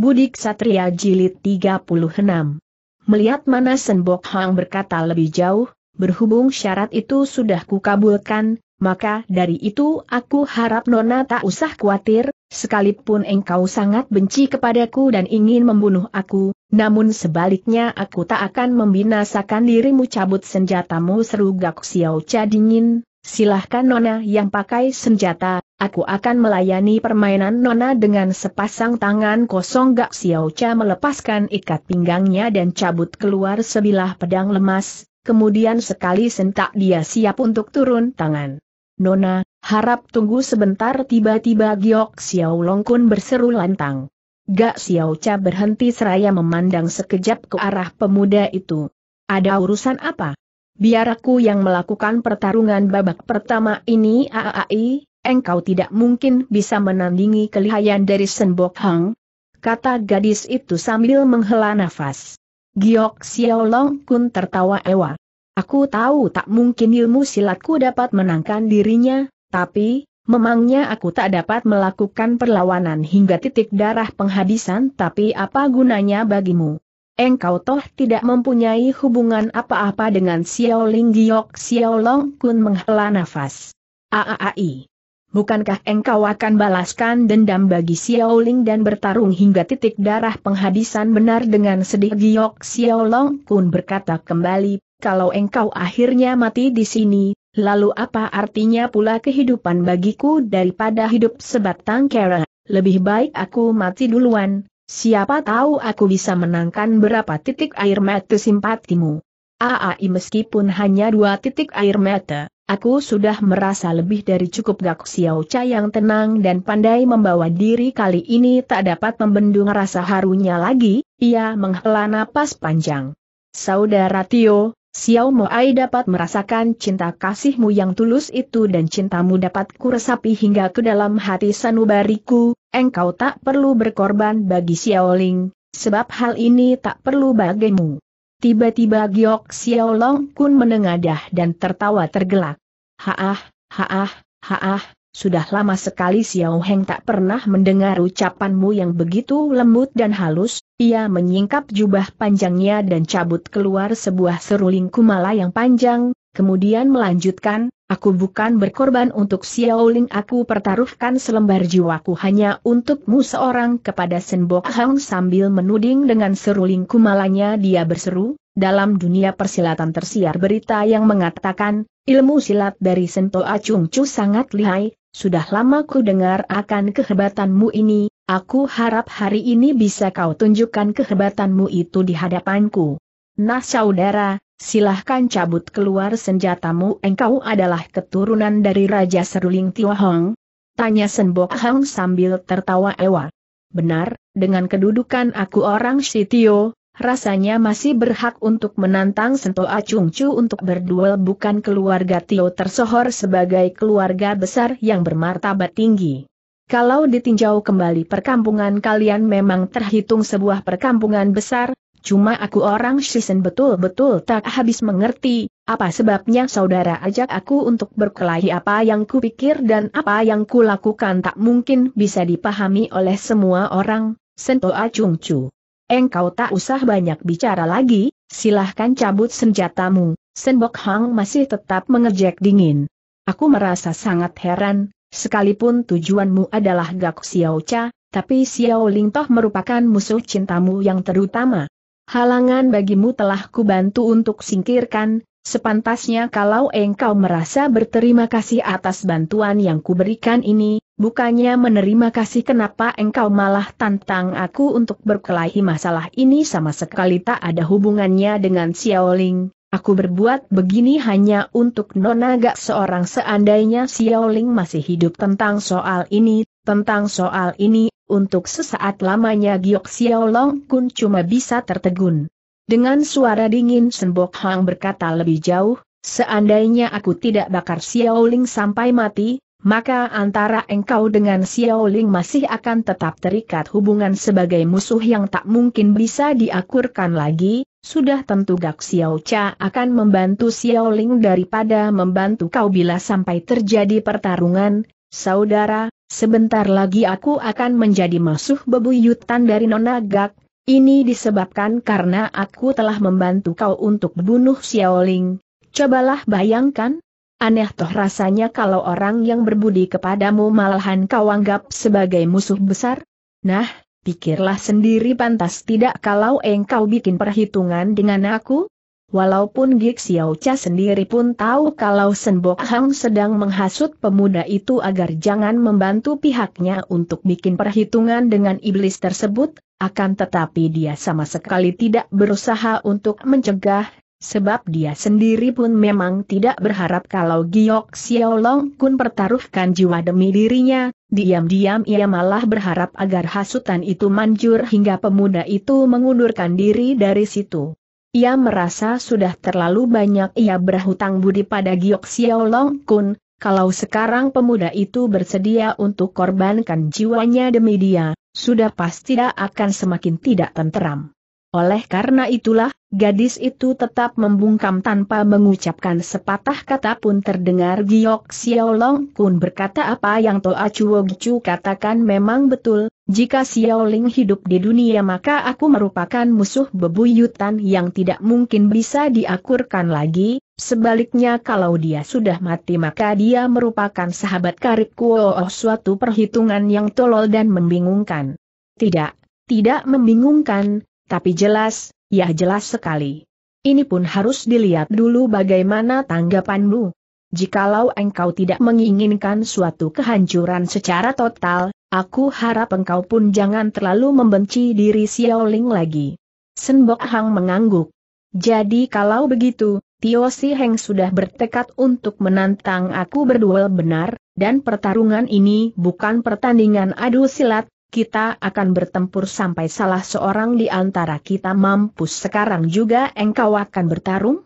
Budik Satria Jilid 36 Melihat mana Senbok Hang berkata lebih jauh, berhubung syarat itu sudah kukabulkan, maka dari itu aku harap Nona tak usah khawatir, sekalipun engkau sangat benci kepadaku dan ingin membunuh aku, namun sebaliknya aku tak akan membinasakan dirimu cabut senjatamu seru Gak Xiao Cha dingin, silahkan Nona yang pakai senjata, Aku akan melayani permainan Nona dengan sepasang tangan kosong Gak Xiao Cha melepaskan ikat pinggangnya dan cabut keluar sebilah pedang lemas, kemudian sekali sentak dia siap untuk turun tangan. Nona, harap tunggu sebentar tiba-tiba Giok Xiao Kun berseru lantang. Gak Xiao Cha berhenti seraya memandang sekejap ke arah pemuda itu. Ada urusan apa? Biar aku yang melakukan pertarungan babak pertama ini AAI, engkau tidak mungkin bisa menandingi kelihayan dari Senbok Hang, kata gadis itu sambil menghela nafas. Giok Xiaolong Kun tertawa ewa. Aku tahu tak mungkin ilmu silatku dapat menangkan dirinya, tapi, memangnya aku tak dapat melakukan perlawanan hingga titik darah penghabisan tapi apa gunanya bagimu? Engkau toh tidak mempunyai hubungan apa-apa dengan Xiaoling Giok Xiaolong Kun menghela nafas. Aaai bukankah engkau akan balaskan dendam bagi Xiaoling dan bertarung hingga titik darah penghabisan benar dengan sedih giok Xiaolong Kun berkata kembali, kalau engkau akhirnya mati di sini, lalu apa artinya pula kehidupan bagiku daripada hidup sebatang kera, lebih baik aku mati duluan, siapa tahu aku bisa menangkan berapa titik air mata simpatimu. Aai meskipun hanya dua titik air mata, Aku sudah merasa lebih dari cukup Gak Xiao Cha yang tenang dan pandai membawa diri kali ini tak dapat membendung rasa harunya lagi, ia menghela napas panjang. Saudara Tio, Xiao Moai dapat merasakan cinta kasihmu yang tulus itu dan cintamu dapat kuresapi hingga ke dalam hati sanubariku, engkau tak perlu berkorban bagi Xiao Ling, sebab hal ini tak perlu bagimu. Tiba-tiba Giok Xiaolong Kun menengadah dan tertawa tergelak. Haah, haah, haah, sudah lama sekali Xiao Heng tak pernah mendengar ucapanmu yang begitu lembut dan halus, ia menyingkap jubah panjangnya dan cabut keluar sebuah seruling kumala yang panjang, kemudian melanjutkan, Aku bukan berkorban untuk Xiaoling aku pertaruhkan selembar jiwaku hanya untukmu seorang kepada Senbok Hang sambil menuding dengan seruling kumalanya dia berseru, dalam dunia persilatan tersiar berita yang mengatakan, ilmu silat dari Sento Acung Chu sangat lihai, sudah lama ku dengar akan kehebatanmu ini, aku harap hari ini bisa kau tunjukkan kehebatanmu itu di hadapanku. Nah saudara, silahkan cabut keluar senjatamu engkau adalah keturunan dari Raja Seruling Tiwahong? Tanya Senbok Hang sambil tertawa ewa. Benar, dengan kedudukan aku orang Sitio, rasanya masih berhak untuk menantang Acung Chu untuk berduel bukan keluarga Tio tersohor sebagai keluarga besar yang bermartabat tinggi. Kalau ditinjau kembali perkampungan kalian memang terhitung sebuah perkampungan besar, Cuma aku orang Shisen betul-betul tak habis mengerti, apa sebabnya saudara ajak aku untuk berkelahi apa yang kupikir dan apa yang kulakukan tak mungkin bisa dipahami oleh semua orang, acung cu. Engkau tak usah banyak bicara lagi, silahkan cabut senjatamu, Senbok Hang masih tetap mengejek dingin. Aku merasa sangat heran, sekalipun tujuanmu adalah Gak Xiao Cha, tapi Xiao Ling Toh merupakan musuh cintamu yang terutama halangan bagimu telah kubantu untuk singkirkan, sepantasnya kalau engkau merasa berterima kasih atas bantuan yang kuberikan ini, bukannya menerima kasih kenapa engkau malah tantang aku untuk berkelahi masalah ini sama sekali tak ada hubungannya dengan Xiaoling. Aku berbuat begini hanya untuk Nona seorang seandainya Xiaoling masih hidup tentang soal ini, tentang soal ini untuk sesaat lamanya Giok Xiao Long Kun cuma bisa tertegun. Dengan suara dingin Senbok Hang berkata lebih jauh, seandainya aku tidak bakar Xiao Ling sampai mati, maka antara engkau dengan Xiao Ling masih akan tetap terikat hubungan sebagai musuh yang tak mungkin bisa diakurkan lagi, sudah tentu Gak Xiao Cha akan membantu Xiao Ling daripada membantu kau bila sampai terjadi pertarungan, saudara, Sebentar lagi aku akan menjadi musuh bebuyutan dari Nonagak. ini disebabkan karena aku telah membantu kau untuk bunuh Xiaoling. Cobalah bayangkan. Aneh toh rasanya kalau orang yang berbudi kepadamu malahan kau anggap sebagai musuh besar? Nah, pikirlah sendiri pantas tidak kalau engkau bikin perhitungan dengan aku? Walaupun Gik Xiao Cha sendiri pun tahu kalau Senbok Hang sedang menghasut pemuda itu agar jangan membantu pihaknya untuk bikin perhitungan dengan iblis tersebut, akan tetapi dia sama sekali tidak berusaha untuk mencegah, sebab dia sendiri pun memang tidak berharap kalau Giok Xiao Long Kun pertaruhkan jiwa demi dirinya, diam-diam ia malah berharap agar hasutan itu manjur hingga pemuda itu mengundurkan diri dari situ. Ia merasa sudah terlalu banyak ia berhutang budi pada Giok Xiaolong Kun, kalau sekarang pemuda itu bersedia untuk korbankan jiwanya demi dia, sudah pasti dia akan semakin tidak tenteram. Oleh karena itulah, Gadis itu tetap membungkam tanpa mengucapkan sepatah kata pun terdengar Giok Xiaolong Kun berkata apa yang Toa Chuo Gicu katakan memang betul, jika Xiaoling hidup di dunia maka aku merupakan musuh bebuyutan yang tidak mungkin bisa diakurkan lagi, sebaliknya kalau dia sudah mati maka dia merupakan sahabat karib Kuo oh, suatu perhitungan yang tolol dan membingungkan. Tidak, tidak membingungkan, tapi jelas, Ya jelas sekali. Ini pun harus dilihat dulu bagaimana tanggapanmu. Jikalau engkau tidak menginginkan suatu kehancuran secara total, aku harap engkau pun jangan terlalu membenci diri Xiaoling lagi. Senbok Hang mengangguk. Jadi kalau begitu, Tio Si Heng sudah bertekad untuk menantang aku berduel benar, dan pertarungan ini bukan pertandingan adu silat, kita akan bertempur sampai salah seorang di antara kita mampus sekarang juga engkau akan bertarung?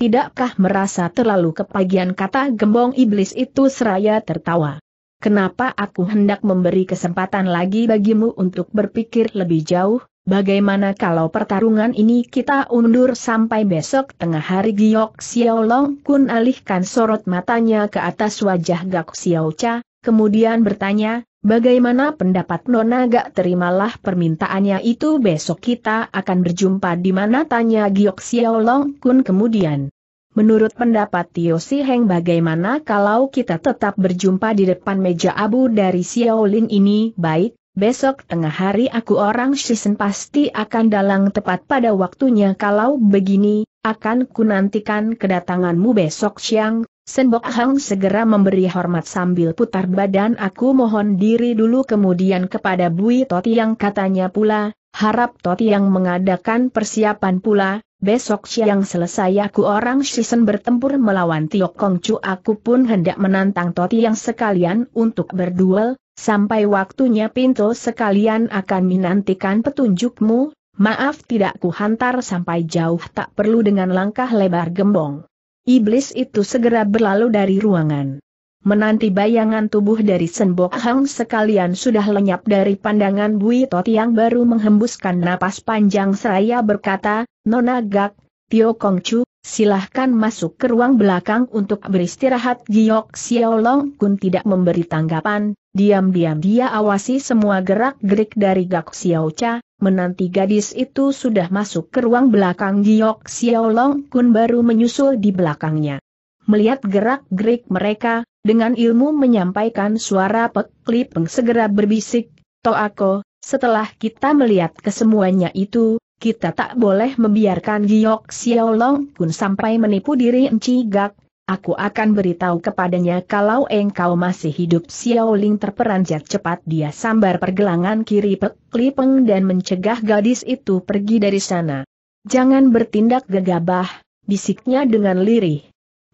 Tidakkah merasa terlalu kepagian kata gembong iblis itu seraya tertawa? Kenapa aku hendak memberi kesempatan lagi bagimu untuk berpikir lebih jauh, bagaimana kalau pertarungan ini kita undur sampai besok tengah hari Giok Xiao Long Kun alihkan sorot matanya ke atas wajah Gak Xiao Cha, kemudian bertanya, Bagaimana pendapat Nona gak terimalah permintaannya itu besok kita akan berjumpa di mana tanya Giok Xiaolong Kun kemudian. Menurut pendapat Tio Si Heng bagaimana kalau kita tetap berjumpa di depan meja abu dari Xiaolin ini baik, besok tengah hari aku orang Shisen pasti akan dalang tepat pada waktunya kalau begini, akan ku nantikan kedatanganmu besok siang, Senbok Hang segera memberi hormat sambil putar badan aku mohon diri dulu kemudian kepada Bui Toti yang katanya pula, harap Toti yang mengadakan persiapan pula, besok siang selesai aku orang season bertempur melawan Tio Kong Chu aku pun hendak menantang Toti yang sekalian untuk berduel, sampai waktunya pintu sekalian akan menantikan petunjukmu, maaf tidak ku hantar sampai jauh tak perlu dengan langkah lebar gembong. Iblis itu segera berlalu dari ruangan. Menanti bayangan tubuh dari Senbok Hang sekalian sudah lenyap dari pandangan Bui Tot yang baru menghembuskan napas panjang seraya berkata, Nona Gak, Tio Kongcu, silahkan masuk ke ruang belakang untuk beristirahat Giok Xiaolong Kun tidak memberi tanggapan, diam-diam dia awasi semua gerak-gerik dari Gak Xiao Cha, Menanti gadis itu sudah masuk ke ruang belakang Giok Xiaolong Kun baru menyusul di belakangnya. Melihat gerak-gerik mereka, dengan ilmu menyampaikan suara peklipeng segera berbisik, Toako, setelah kita melihat kesemuanya itu, kita tak boleh membiarkan Giok Xiaolong Kun sampai menipu diri Enci Gak, Aku akan beritahu kepadanya kalau engkau masih hidup Xiao Ling terperanjat cepat dia sambar pergelangan kiri Pek Peng dan mencegah gadis itu pergi dari sana. Jangan bertindak gegabah, bisiknya dengan lirih.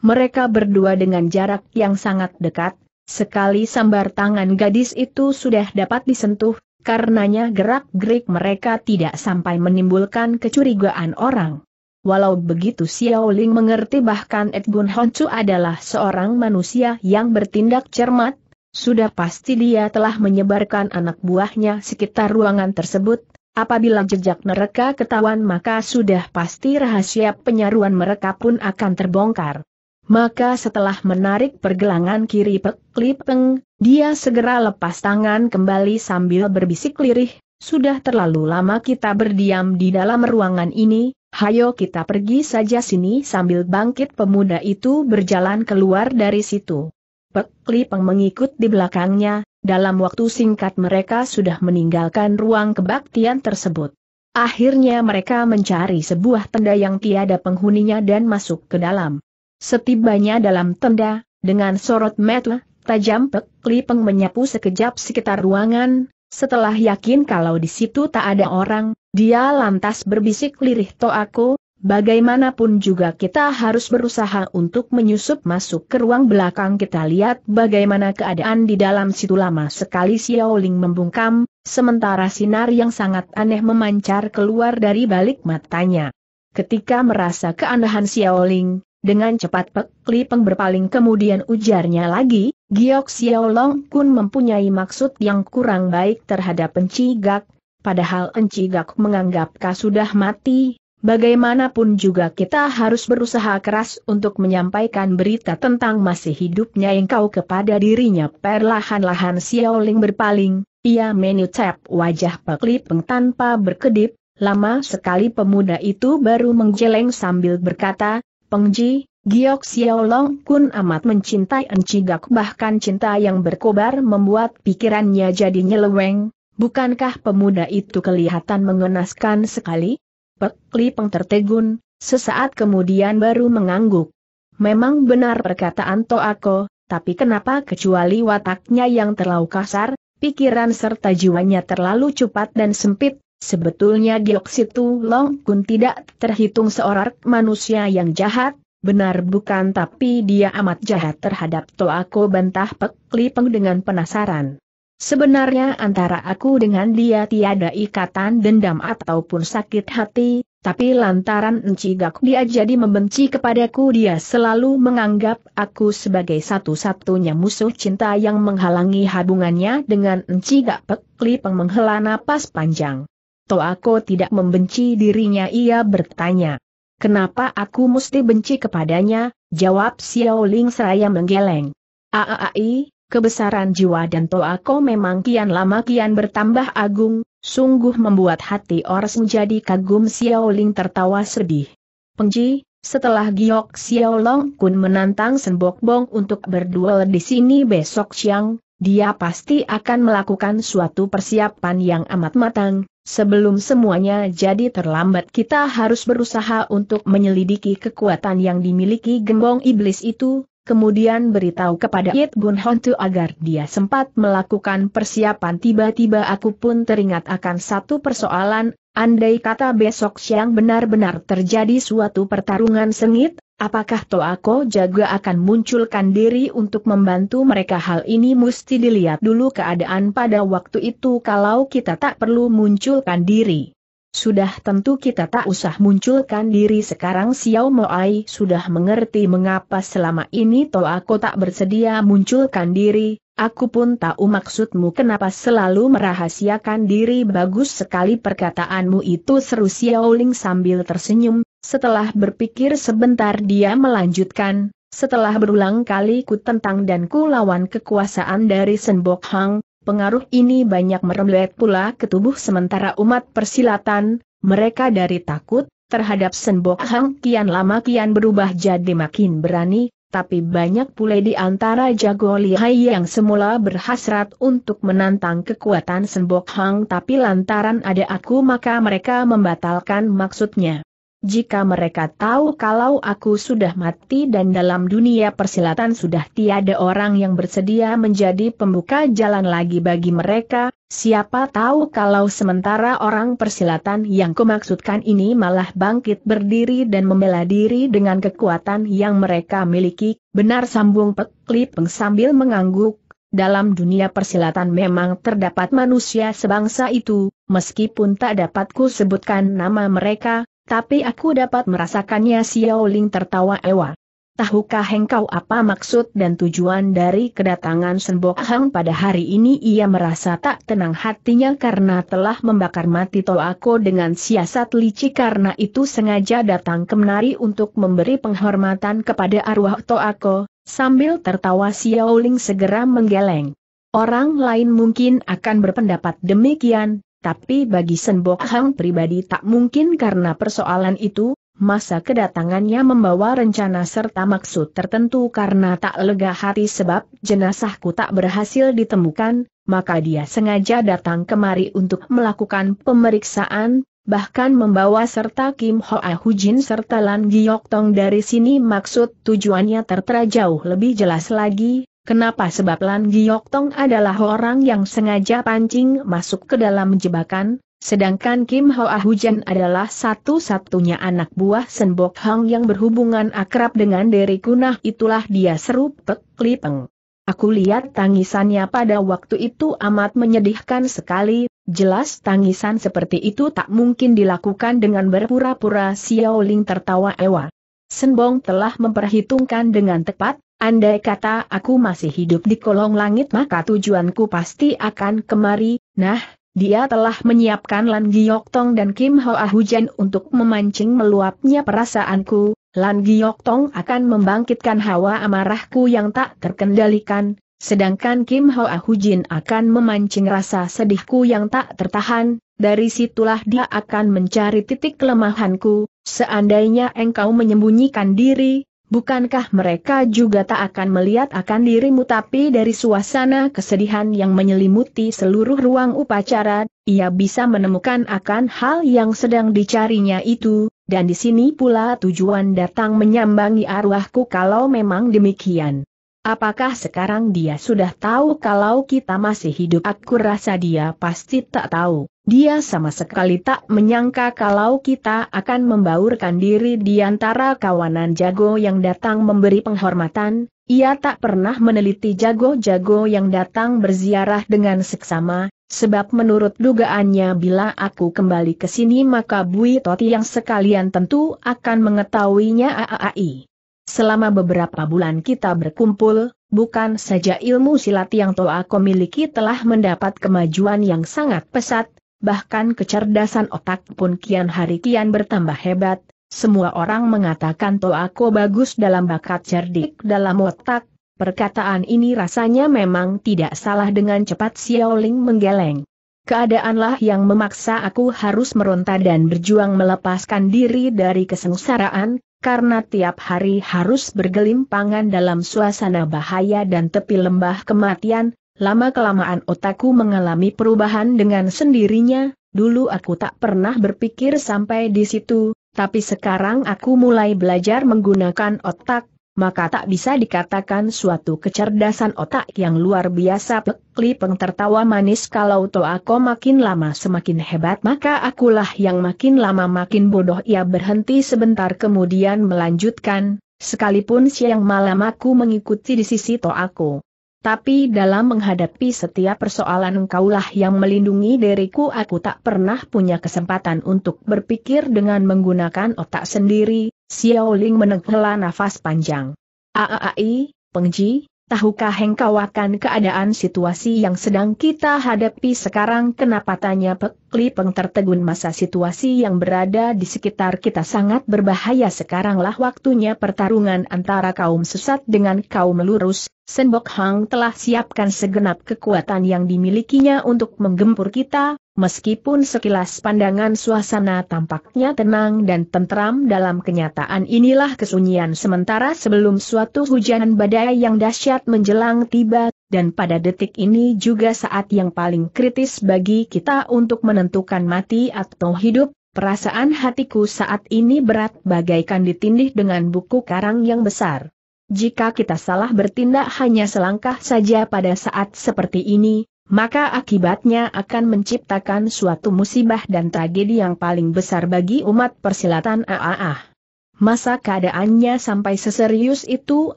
Mereka berdua dengan jarak yang sangat dekat, sekali sambar tangan gadis itu sudah dapat disentuh, karenanya gerak-gerik mereka tidak sampai menimbulkan kecurigaan orang. Walau begitu Xiao Ling mengerti bahkan Ed Bun Honcu adalah seorang manusia yang bertindak cermat, sudah pasti dia telah menyebarkan anak buahnya sekitar ruangan tersebut, apabila jejak mereka ketahuan maka sudah pasti rahasia penyaruan mereka pun akan terbongkar. Maka setelah menarik pergelangan kiri peklipeng, dia segera lepas tangan kembali sambil berbisik lirih, sudah terlalu lama kita berdiam di dalam ruangan ini, Hayo kita pergi saja sini sambil bangkit pemuda itu berjalan keluar dari situ. Pek Lipeng mengikut di belakangnya, dalam waktu singkat mereka sudah meninggalkan ruang kebaktian tersebut. Akhirnya mereka mencari sebuah tenda yang tiada penghuninya dan masuk ke dalam. Setibanya dalam tenda, dengan sorot mata tajam Pek Lipeng menyapu sekejap sekitar ruangan, setelah yakin kalau di situ tak ada orang, dia lantas berbisik lirih to aku, bagaimanapun juga kita harus berusaha untuk menyusup masuk ke ruang belakang kita lihat bagaimana keadaan di dalam situ lama sekali Xiaoling membungkam, sementara sinar yang sangat aneh memancar keluar dari balik matanya. Ketika merasa keanehan Xiaoling, dengan cepat Pek Lipeng berpaling kemudian ujarnya lagi, Giok Xiaolong Kun mempunyai maksud yang kurang baik terhadap pencigak, padahal Enci Gak menganggap Ka sudah mati, bagaimanapun juga kita harus berusaha keras untuk menyampaikan berita tentang masih hidupnya engkau kepada dirinya. Perlahan-lahan Xiaoling berpaling, ia menutup wajah Pek tanpa berkedip, lama sekali pemuda itu baru menggeleng sambil berkata, Pengji, Giok Xiaolong Kun amat mencintai Gak. bahkan cinta yang berkobar membuat pikirannya jadi nyeleweng, Bukankah pemuda itu kelihatan mengenaskan sekali? Pek Lipeng tertegun, sesaat kemudian baru mengangguk. Memang benar perkataan Toako, tapi kenapa kecuali wataknya yang terlalu kasar, pikiran serta jiwanya terlalu cepat dan sempit, sebetulnya Gioksitu Long Kun tidak terhitung seorang manusia yang jahat, benar bukan tapi dia amat jahat terhadap Toako bantah Pek peng dengan penasaran. Sebenarnya antara aku dengan dia tiada ikatan dendam ataupun sakit hati, tapi lantaran Encigak dia jadi membenci kepadaku dia selalu menganggap aku sebagai satu-satunya musuh cinta yang menghalangi hubungannya dengan Encigak Pekli Peng menghela napas panjang. Toh aku tidak membenci dirinya ia bertanya. Kenapa aku mesti benci kepadanya? Jawab Xiao Ling seraya menggeleng. Aai, kebesaran jiwa dan toa kau memang kian lama kian bertambah agung, sungguh membuat hati Ors menjadi kagum Xiaoling tertawa sedih. Pengji, setelah Giok Xiaolong Kun menantang Senbok Bong untuk berduel di sini besok siang, dia pasti akan melakukan suatu persiapan yang amat matang, sebelum semuanya jadi terlambat kita harus berusaha untuk menyelidiki kekuatan yang dimiliki gembong iblis itu, kemudian beritahu kepada Yit Bun Hontu agar dia sempat melakukan persiapan tiba-tiba aku pun teringat akan satu persoalan, andai kata besok siang benar-benar terjadi suatu pertarungan sengit, apakah Toako Jaga akan munculkan diri untuk membantu mereka hal ini mesti dilihat dulu keadaan pada waktu itu kalau kita tak perlu munculkan diri. Sudah tentu kita tak usah munculkan diri sekarang Xiao Moai sudah mengerti mengapa selama ini toh aku tak bersedia munculkan diri, aku pun tahu maksudmu kenapa selalu merahasiakan diri bagus sekali perkataanmu itu seru Xiao Ling sambil tersenyum, setelah berpikir sebentar dia melanjutkan, setelah berulang kali ku tentang dan ku lawan kekuasaan dari Senbok Hang, Pengaruh ini banyak merembet pula ke tubuh sementara umat persilatan, mereka dari takut, terhadap Senbok Hang kian lama kian berubah jadi makin berani, tapi banyak pula di antara jago lihai yang semula berhasrat untuk menantang kekuatan Senbok Hang tapi lantaran ada aku maka mereka membatalkan maksudnya. Jika mereka tahu kalau aku sudah mati dan dalam dunia persilatan sudah tiada orang yang bersedia menjadi pembuka jalan lagi bagi mereka, siapa tahu kalau sementara orang persilatan yang kumaksudkan ini malah bangkit berdiri dan membela diri dengan kekuatan yang mereka miliki, benar sambung peklipeng sambil mengangguk, dalam dunia persilatan memang terdapat manusia sebangsa itu, meskipun tak dapatku sebutkan nama mereka, tapi aku dapat merasakannya Xiao Ling tertawa ewa. Tahukah engkau apa maksud dan tujuan dari kedatangan Senbok Hang pada hari ini ia merasa tak tenang hatinya karena telah membakar mati Toako dengan siasat licik karena itu sengaja datang kemari untuk memberi penghormatan kepada arwah Toako, sambil tertawa Xiao Ling segera menggeleng. Orang lain mungkin akan berpendapat demikian, tapi bagi Senbok Hang pribadi tak mungkin karena persoalan itu, masa kedatangannya membawa rencana serta maksud tertentu karena tak lega hati sebab jenazahku tak berhasil ditemukan, maka dia sengaja datang kemari untuk melakukan pemeriksaan, bahkan membawa serta Kim Ho Hoa Jin serta Lan Giok Tong dari sini maksud tujuannya tertera jauh lebih jelas lagi, Kenapa sebab Lan Giok Tong adalah orang yang sengaja pancing masuk ke dalam jebakan, sedangkan Kim Ho Hoa ah Hujan adalah satu-satunya anak buah Sen Bok Hang yang berhubungan akrab dengan Dery Kunah itulah dia seru Pek Lipeng. Aku lihat tangisannya pada waktu itu amat menyedihkan sekali, jelas tangisan seperti itu tak mungkin dilakukan dengan berpura-pura Xiao Ling tertawa ewa. Senbong telah memperhitungkan dengan tepat, andai kata aku masih hidup di kolong langit maka tujuanku pasti akan kemari, nah, dia telah menyiapkan Lan Giok Tong dan Kim Hoa Hujan untuk memancing meluapnya perasaanku, Lan Giok Tong akan membangkitkan hawa amarahku yang tak terkendalikan, sedangkan Kim Hoa Hujin akan memancing rasa sedihku yang tak tertahan, dari situlah dia akan mencari titik kelemahanku, seandainya engkau menyembunyikan diri, bukankah mereka juga tak akan melihat akan dirimu tapi dari suasana kesedihan yang menyelimuti seluruh ruang upacara, ia bisa menemukan akan hal yang sedang dicarinya itu, dan di sini pula tujuan datang menyambangi arwahku kalau memang demikian. Apakah sekarang dia sudah tahu kalau kita masih hidup? Aku rasa dia pasti tak tahu. Dia sama sekali tak menyangka kalau kita akan membaurkan diri di antara kawanan jago yang datang memberi penghormatan. Ia tak pernah meneliti jago-jago yang datang berziarah dengan seksama, sebab menurut dugaannya bila aku kembali ke sini maka Bui Toti yang sekalian tentu akan mengetahuinya AAI. Selama beberapa bulan kita berkumpul, bukan saja ilmu silat yang Toa aku miliki telah mendapat kemajuan yang sangat pesat, bahkan kecerdasan otak pun kian hari kian bertambah hebat, semua orang mengatakan Toa aku bagus dalam bakat cerdik dalam otak, perkataan ini rasanya memang tidak salah dengan cepat Xiaoling menggeleng. Keadaanlah yang memaksa aku harus meronta dan berjuang melepaskan diri dari kesengsaraan, karena tiap hari harus bergelimpangan dalam suasana bahaya dan tepi lembah kematian, lama-kelamaan otakku mengalami perubahan dengan sendirinya, dulu aku tak pernah berpikir sampai di situ, tapi sekarang aku mulai belajar menggunakan otak, maka tak bisa dikatakan suatu kecerdasan otak yang luar biasa. Pekli peng tertawa manis kalau Toako makin lama semakin hebat maka akulah yang makin lama makin bodoh. Ia berhenti sebentar kemudian melanjutkan, sekalipun siang malam aku mengikuti di sisi aku, Tapi dalam menghadapi setiap persoalan engkaulah yang melindungi diriku aku tak pernah punya kesempatan untuk berpikir dengan menggunakan otak sendiri, Xiao Ling menenghela nafas panjang. Aai, Pengji, tahukah engkau akan keadaan situasi yang sedang kita hadapi sekarang? Kenapa tanya Pek Li Peng tertegun masa situasi yang berada di sekitar kita sangat berbahaya sekaranglah waktunya pertarungan antara kaum sesat dengan kaum lurus. Senbok Hang telah siapkan segenap kekuatan yang dimilikinya untuk menggempur kita, Meskipun sekilas pandangan suasana tampaknya tenang dan tentram dalam kenyataan inilah kesunyian sementara sebelum suatu hujan badai yang dahsyat menjelang tiba, dan pada detik ini juga saat yang paling kritis bagi kita untuk menentukan mati atau hidup, perasaan hatiku saat ini berat bagaikan ditindih dengan buku karang yang besar. Jika kita salah bertindak hanya selangkah saja pada saat seperti ini, maka akibatnya akan menciptakan suatu musibah dan tragedi yang paling besar bagi umat persilatan AAA. Masa keadaannya sampai seserius itu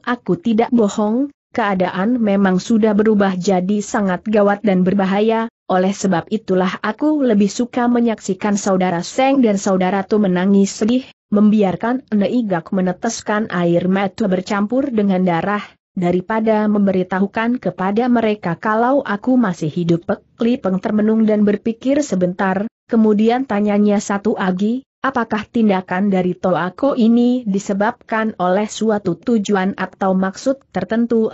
aku tidak bohong, keadaan memang sudah berubah jadi sangat gawat dan berbahaya, oleh sebab itulah aku lebih suka menyaksikan saudara Seng dan saudara Tu menangis sedih, membiarkan Neigak meneteskan air mata bercampur dengan darah, daripada memberitahukan kepada mereka kalau aku masih hidup Pekli Peng termenung dan berpikir sebentar, kemudian tanyanya satu lagi, apakah tindakan dari Toako ini disebabkan oleh suatu tujuan atau maksud tertentu?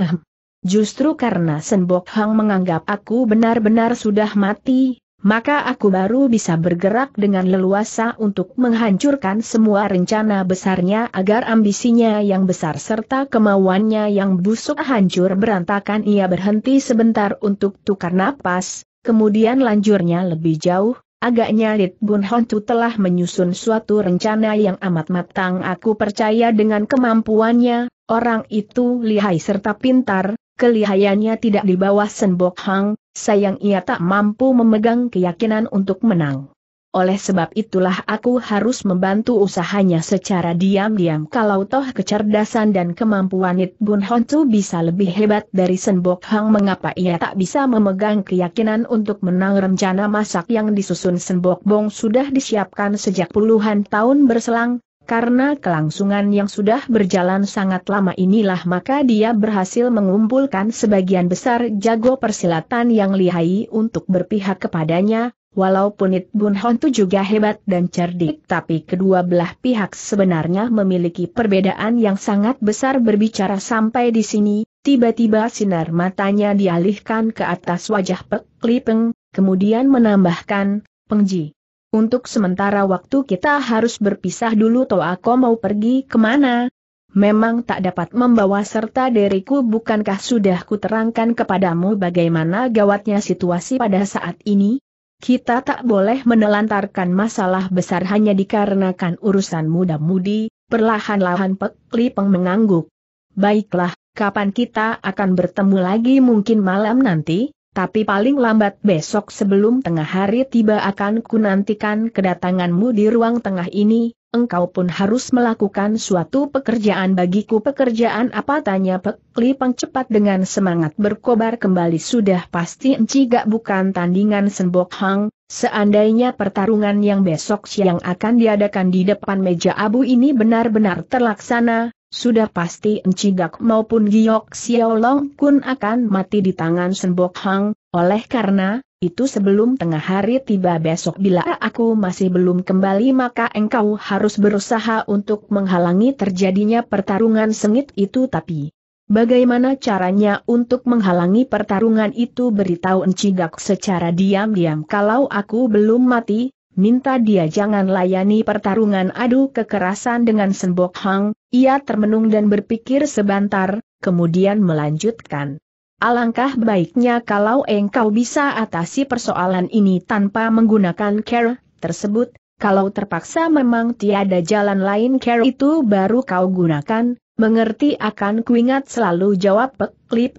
Justru karena Senbok Hang menganggap aku benar-benar sudah mati, maka aku baru bisa bergerak dengan leluasa untuk menghancurkan semua rencana besarnya agar ambisinya yang besar serta kemauannya yang busuk hancur berantakan ia berhenti sebentar untuk tukar napas, kemudian lanjurnya lebih jauh, agaknya Lit Bun Hontu telah menyusun suatu rencana yang amat matang aku percaya dengan kemampuannya, orang itu lihai serta pintar, kelihayannya tidak di bawah Senbok Hang, sayang ia tak mampu memegang keyakinan untuk menang. Oleh sebab itulah aku harus membantu usahanya secara diam-diam kalau toh kecerdasan dan kemampuan It Bun Honcu bisa lebih hebat dari Senbok Hang mengapa ia tak bisa memegang keyakinan untuk menang rencana masak yang disusun Senbok Bong sudah disiapkan sejak puluhan tahun berselang, karena kelangsungan yang sudah berjalan sangat lama inilah maka dia berhasil mengumpulkan sebagian besar jago persilatan yang lihai untuk berpihak kepadanya, walaupun It Bun Hontu juga hebat dan cerdik tapi kedua belah pihak sebenarnya memiliki perbedaan yang sangat besar berbicara sampai di sini, tiba-tiba sinar matanya dialihkan ke atas wajah Pek Klipeng, kemudian menambahkan, Pengji. Untuk sementara waktu kita harus berpisah dulu toh aku mau pergi kemana? Memang tak dapat membawa serta diriku bukankah sudah kuterangkan kepadamu bagaimana gawatnya situasi pada saat ini? Kita tak boleh menelantarkan masalah besar hanya dikarenakan urusan muda-mudi, perlahan-lahan Pek Lipeng mengangguk. Baiklah, kapan kita akan bertemu lagi mungkin malam nanti? Tapi paling lambat besok sebelum tengah hari tiba akan kunantikan kedatanganmu di ruang tengah ini, engkau pun harus melakukan suatu pekerjaan bagiku. Pekerjaan apa tanya Pek Peng cepat dengan semangat berkobar kembali sudah pasti enci bukan tandingan Senbok Hang, seandainya pertarungan yang besok siang akan diadakan di depan meja abu ini benar-benar terlaksana, sudah pasti Encigak maupun Giok Xiaolong Kun akan mati di tangan Senbok Hang, oleh karena, itu sebelum tengah hari tiba besok bila aku masih belum kembali maka engkau harus berusaha untuk menghalangi terjadinya pertarungan sengit itu tapi... Bagaimana caranya untuk menghalangi pertarungan itu beritahu Encigak secara diam-diam kalau aku belum mati, minta dia jangan layani pertarungan adu kekerasan dengan Senbok Hang, ia termenung dan berpikir sebentar, kemudian melanjutkan. Alangkah baiknya kalau engkau bisa atasi persoalan ini tanpa menggunakan care tersebut, kalau terpaksa memang tiada jalan lain care itu baru kau gunakan, mengerti akan kuingat selalu jawab Pek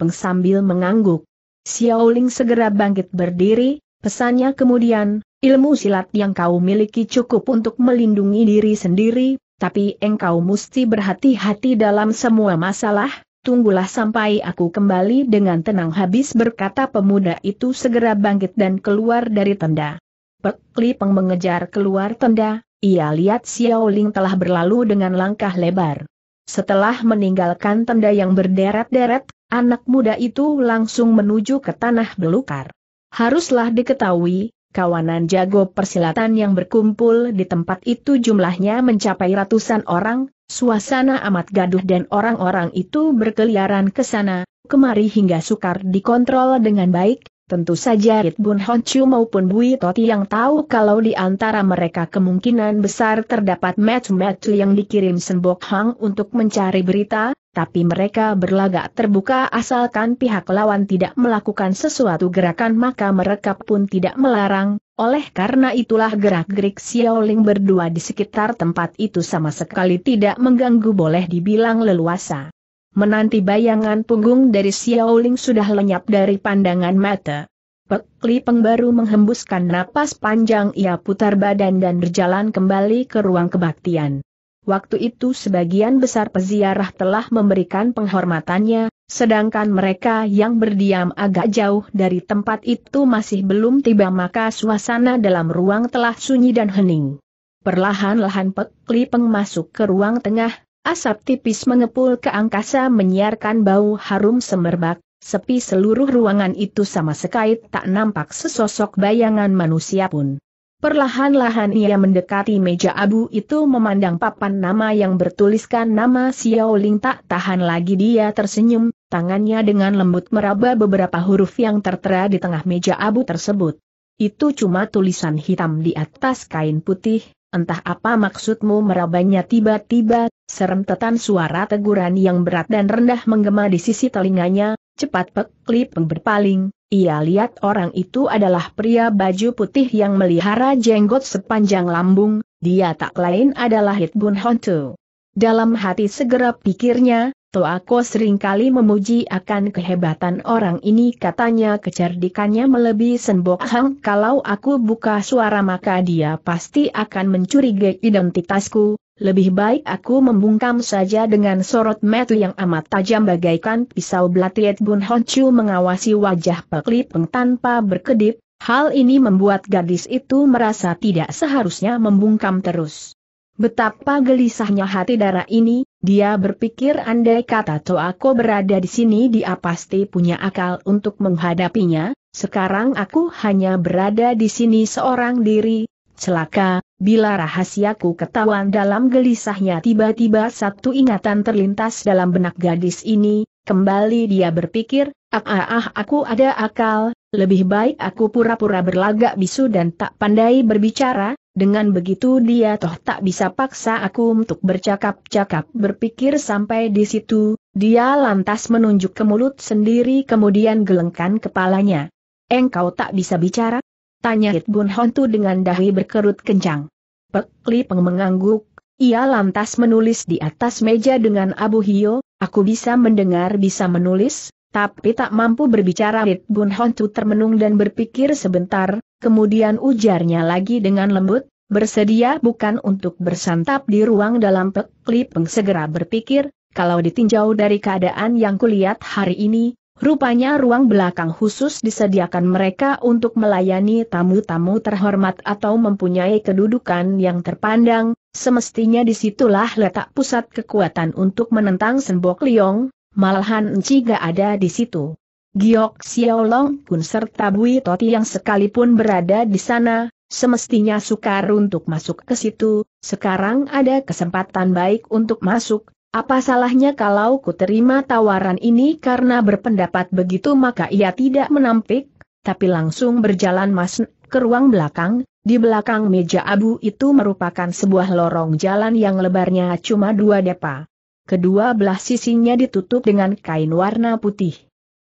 sambil mengangguk. Xiaoling segera bangkit berdiri, pesannya kemudian, ilmu silat yang kau miliki cukup untuk melindungi diri sendiri, tapi engkau mesti berhati-hati dalam semua masalah, tunggulah sampai aku kembali dengan tenang habis berkata pemuda itu segera bangkit dan keluar dari tenda. Pek Lipeng mengejar keluar tenda, ia lihat Xiao Ling telah berlalu dengan langkah lebar. Setelah meninggalkan tenda yang berderet-deret, anak muda itu langsung menuju ke tanah belukar. Haruslah diketahui, kawanan jago persilatan yang berkumpul di tempat itu jumlahnya mencapai ratusan orang, suasana amat gaduh dan orang-orang itu berkeliaran ke sana, kemari hingga sukar dikontrol dengan baik, Tentu saja Rit Bun Honchu maupun Bui Toti yang tahu kalau di antara mereka kemungkinan besar terdapat match-match yang dikirim Senbok Hang untuk mencari berita, tapi mereka berlagak terbuka asalkan pihak lawan tidak melakukan sesuatu gerakan maka mereka pun tidak melarang, oleh karena itulah gerak-gerik Xiaoling berdua di sekitar tempat itu sama sekali tidak mengganggu boleh dibilang leluasa menanti bayangan punggung dari Xiaoling sudah lenyap dari pandangan mata. Pekli pengbaru baru menghembuskan napas panjang ia putar badan dan berjalan kembali ke ruang kebaktian. Waktu itu sebagian besar peziarah telah memberikan penghormatannya, sedangkan mereka yang berdiam agak jauh dari tempat itu masih belum tiba maka suasana dalam ruang telah sunyi dan hening. Perlahan-lahan Pekli Peng masuk ke ruang tengah, Asap tipis mengepul ke angkasa menyiarkan bau harum semerbak, sepi seluruh ruangan itu sama sekali tak nampak sesosok bayangan manusia pun. Perlahan-lahan ia mendekati meja abu itu memandang papan nama yang bertuliskan nama Xiao Ling. tak tahan lagi dia tersenyum, tangannya dengan lembut meraba beberapa huruf yang tertera di tengah meja abu tersebut. Itu cuma tulisan hitam di atas kain putih, entah apa maksudmu merabanya tiba-tiba tetan suara teguran yang berat dan rendah menggema di sisi telinganya, cepat Pek Lip berpaling, ia lihat orang itu adalah pria baju putih yang melihara jenggot sepanjang lambung, dia tak lain adalah Hitbun Hontu. Dalam hati segera pikirnya, Toako seringkali memuji akan kehebatan orang ini katanya kecerdikannya melebihi Senbok Hang kalau aku buka suara maka dia pasti akan mencurigai identitasku, lebih baik aku membungkam saja dengan sorot mata yang amat tajam bagaikan pisau belatiet Bun Honchu mengawasi wajah Pek Li tanpa berkedip, hal ini membuat gadis itu merasa tidak seharusnya membungkam terus. Betapa gelisahnya hati darah ini, dia berpikir andai kata aku berada di sini dia pasti punya akal untuk menghadapinya, sekarang aku hanya berada di sini seorang diri, Celaka, bila rahasiaku ketahuan dalam gelisahnya tiba-tiba satu ingatan terlintas dalam benak gadis ini, kembali dia berpikir, ah ah ah aku ada akal, lebih baik aku pura-pura berlagak bisu dan tak pandai berbicara, dengan begitu dia toh tak bisa paksa aku untuk bercakap-cakap berpikir sampai di situ, dia lantas menunjuk ke mulut sendiri kemudian gelengkan kepalanya. Engkau tak bisa bicara? Tanya Hit Bun Hontu dengan dahi berkerut kencang. Pek Li Peng mengangguk, ia lantas menulis di atas meja dengan Abu Hio, aku bisa mendengar bisa menulis, tapi tak mampu berbicara Hit Bun Hontu termenung dan berpikir sebentar, kemudian ujarnya lagi dengan lembut, bersedia bukan untuk bersantap di ruang dalam Pek Li Peng segera berpikir, kalau ditinjau dari keadaan yang kulihat hari ini, Rupanya ruang belakang khusus disediakan mereka untuk melayani tamu-tamu terhormat atau mempunyai kedudukan yang terpandang, semestinya disitulah letak pusat kekuatan untuk menentang Senbok Liong, malahan Enci ada di situ. Giok Xiaolong Kun serta Bui Toti yang sekalipun berada di sana, semestinya sukar untuk masuk ke situ, sekarang ada kesempatan baik untuk masuk, apa salahnya kalau ku terima tawaran ini karena berpendapat begitu maka ia tidak menampik, tapi langsung berjalan masuk ke ruang belakang, di belakang meja abu itu merupakan sebuah lorong jalan yang lebarnya cuma dua depa. Kedua belah sisinya ditutup dengan kain warna putih.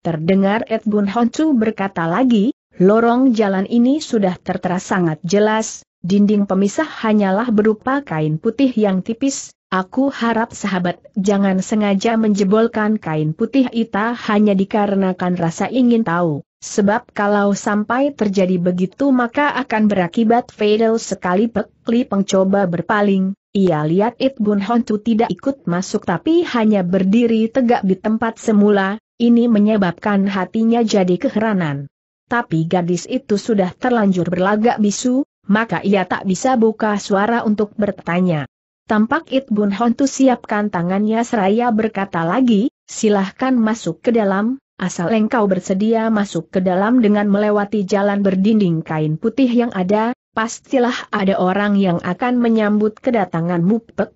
Terdengar Ed Bun berkata lagi, lorong jalan ini sudah tertera sangat jelas, dinding pemisah hanyalah berupa kain putih yang tipis, Aku harap sahabat jangan sengaja menjebolkan kain putih Ita hanya dikarenakan rasa ingin tahu, sebab kalau sampai terjadi begitu maka akan berakibat fatal sekali Pekli pengcoba berpaling. Ia lihat It Bun Hontu tidak ikut masuk tapi hanya berdiri tegak di tempat semula, ini menyebabkan hatinya jadi keheranan. Tapi gadis itu sudah terlanjur berlagak bisu, maka ia tak bisa buka suara untuk bertanya. Tampak It Bun Hontu siapkan tangannya seraya berkata lagi, silahkan masuk ke dalam, asal engkau bersedia masuk ke dalam dengan melewati jalan berdinding kain putih yang ada, pastilah ada orang yang akan menyambut kedatanganmu. Pek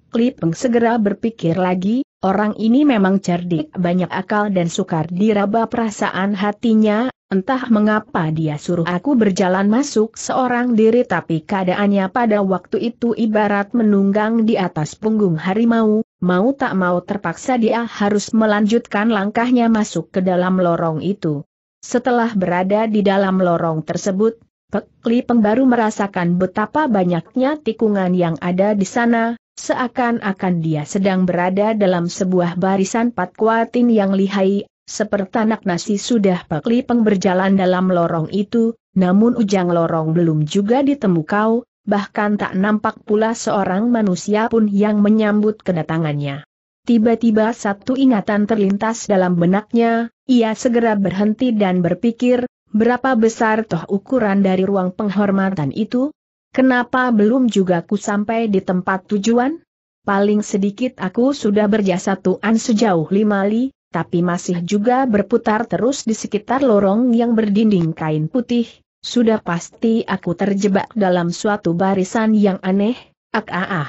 segera berpikir lagi, orang ini memang cerdik banyak akal dan sukar diraba perasaan hatinya, Entah mengapa dia suruh aku berjalan masuk seorang diri tapi keadaannya pada waktu itu ibarat menunggang di atas punggung harimau, mau tak mau terpaksa dia harus melanjutkan langkahnya masuk ke dalam lorong itu. Setelah berada di dalam lorong tersebut, Pekli Pengbaru merasakan betapa banyaknya tikungan yang ada di sana, seakan-akan dia sedang berada dalam sebuah barisan patkuatin yang lihai, Sepertanak nasi sudah Pak Lipeng berjalan dalam lorong itu, namun ujang lorong belum juga ditemukau, bahkan tak nampak pula seorang manusia pun yang menyambut kedatangannya. Tiba-tiba satu ingatan terlintas dalam benaknya, ia segera berhenti dan berpikir, berapa besar toh ukuran dari ruang penghormatan itu? Kenapa belum juga ku sampai di tempat tujuan? Paling sedikit aku sudah berjasa Tuan sejauh lima li, tapi masih juga berputar terus di sekitar lorong yang berdinding kain putih, sudah pasti aku terjebak dalam suatu barisan yang aneh, ak ah, -a ah, -a. Ah.